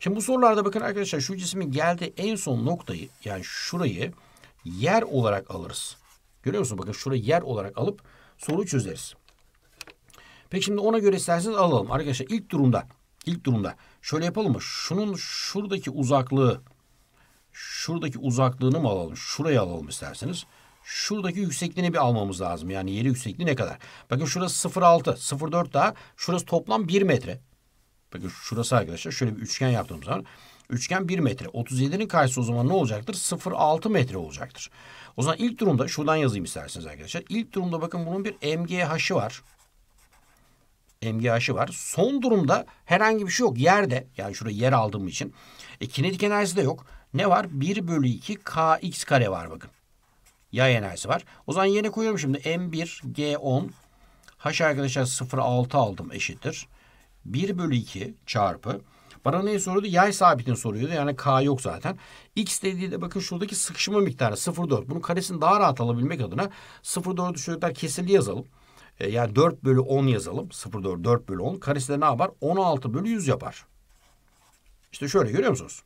Şimdi bu sorularda bakın arkadaşlar şu cismin geldiği en son noktayı yani şurayı yer olarak alırız. Görüyor musunuz? Bakın şurayı yer olarak alıp soru çözeriz. Peki şimdi ona göre isterseniz alalım. Arkadaşlar ilk durumda ilk durumda şöyle yapalım mı? Şunun şuradaki uzaklığı şuradaki uzaklığını mı alalım? şurayı alalım isterseniz şuradaki yüksekliğini bir almamız lazım. Yani yeri yüksekliği ne kadar? Bakın şurası 0.6, 0.4 daha. Şurası toplam 1 metre. Bakın şurası arkadaşlar şöyle bir üçgen yaptığım zaman üçgen 1 metre. 37'nin karşısı o zaman ne olacaktır? 0.6 metre olacaktır. O zaman ilk durumda şuradan yazayım isterseniz arkadaşlar. İlk durumda bakın bunun bir MGH'ı var. MGH'ı var. Son durumda herhangi bir şey yok. Yerde yani şuraya yer aldığım için. E, kinetik enerjisi de yok. Ne var? 1 bölü 2 KX kare var bakın yay enerjisi var. O zaman yeni koyuyorum şimdi. M1 G10 H arkadaşlar 0.6 aldım eşittir. 1 bölü 2 çarpı. Bana neyi soruyordu? Yay sabitini soruyordu. Yani K yok zaten. X dediği de bakın şuradaki sıkışma miktarı 0.4. Bunun karesini daha rahat alabilmek adına 0.4'ü çocuklar kesirli yazalım. E, yani 4 bölü 10 yazalım. 0.4 4 bölü 10. Karesi de ne yapar? 16 bölü 100 yapar. İşte şöyle görüyor musunuz?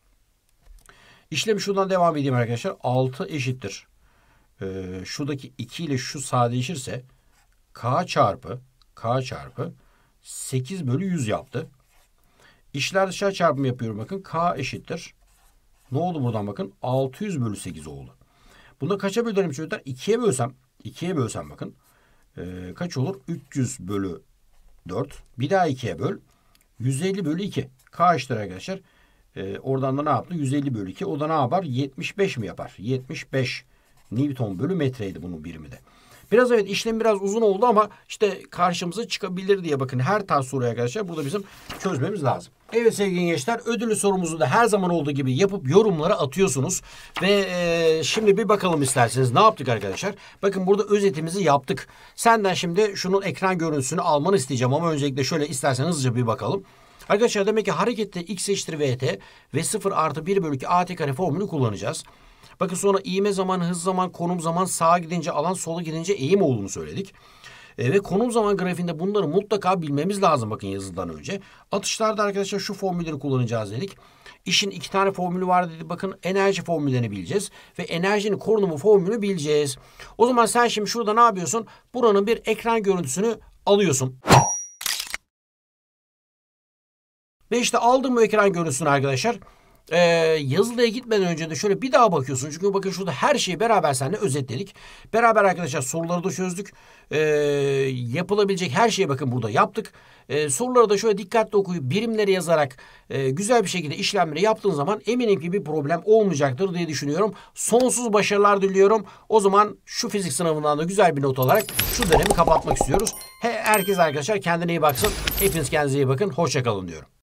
İşlemi şuradan devam edeyim arkadaşlar. 6 eşittir e, şuradaki 2 ile şu sadeleşirse k çarpı k çarpı 8 bölü 100 yaptı. İşler dışarı çarpımı yapıyorum bakın. K eşittir. Ne oldu buradan bakın? 600 bölü 8 oldu. Bunu kaça bölerim çocuklar? 2'ye bölsem. 2'ye bölsem bakın. E, kaç olur? 300 bölü 4. Bir daha 2'ye böl. 150 bölü 2. K eşittir arkadaşlar. Ee, oradan da ne yaptı? 150 bölü 2. O da ne yapar? 75 mi yapar? 75 Newton bölü metreydi bunun birimi de. Biraz evet işlem biraz uzun oldu ama işte karşımıza çıkabilir diye bakın her tarz soruya arkadaşlar burada bizim çözmemiz lazım. Evet sevgili gençler ödüllü sorumuzu da her zaman olduğu gibi yapıp yorumlara atıyorsunuz. Ve e, şimdi bir bakalım isterseniz ne yaptık arkadaşlar. Bakın burada özetimizi yaptık. Senden şimdi şunun ekran görüntüsünü almanı isteyeceğim ama öncelikle şöyle isterseniz hızlıca bir bakalım. Arkadaşlar demek ki harekette x eşittir vt ve 0 artı 1 bölü 2 at kare formülü kullanacağız. Bakın sonra iğme zaman, hız zaman, konum zaman, sağa gidince alan, sola gidince eğim olduğunu söyledik. E, ve konum zaman grafiğinde bunları mutlaka bilmemiz lazım bakın yazıdan önce. Atışlarda arkadaşlar şu formülleri kullanacağız dedik. İşin iki tane formülü var dedi. Bakın enerji formüllerini bileceğiz. Ve enerjinin korunumu formülünü bileceğiz. O zaman sen şimdi şurada ne yapıyorsun? Buranın bir ekran görüntüsünü alıyorsun. Ve işte aldım bu ekran görüntüsünü arkadaşlar e, yazılıya gitmeden önce de şöyle bir daha bakıyorsun. Çünkü bakın şurada her şeyi beraber seninle özetledik. Beraber arkadaşlar soruları da çözdük. E, yapılabilecek her şeyi bakın burada yaptık. E, soruları da şöyle dikkatli okuyup birimleri yazarak e, güzel bir şekilde işlemleri yaptığın zaman eminim ki bir problem olmayacaktır diye düşünüyorum. Sonsuz başarılar diliyorum. O zaman şu fizik sınavından da güzel bir not alarak şu dönemi kapatmak istiyoruz. He, herkes arkadaşlar kendine iyi baksın. Hepiniz kendinize iyi bakın. Hoşçakalın diyorum.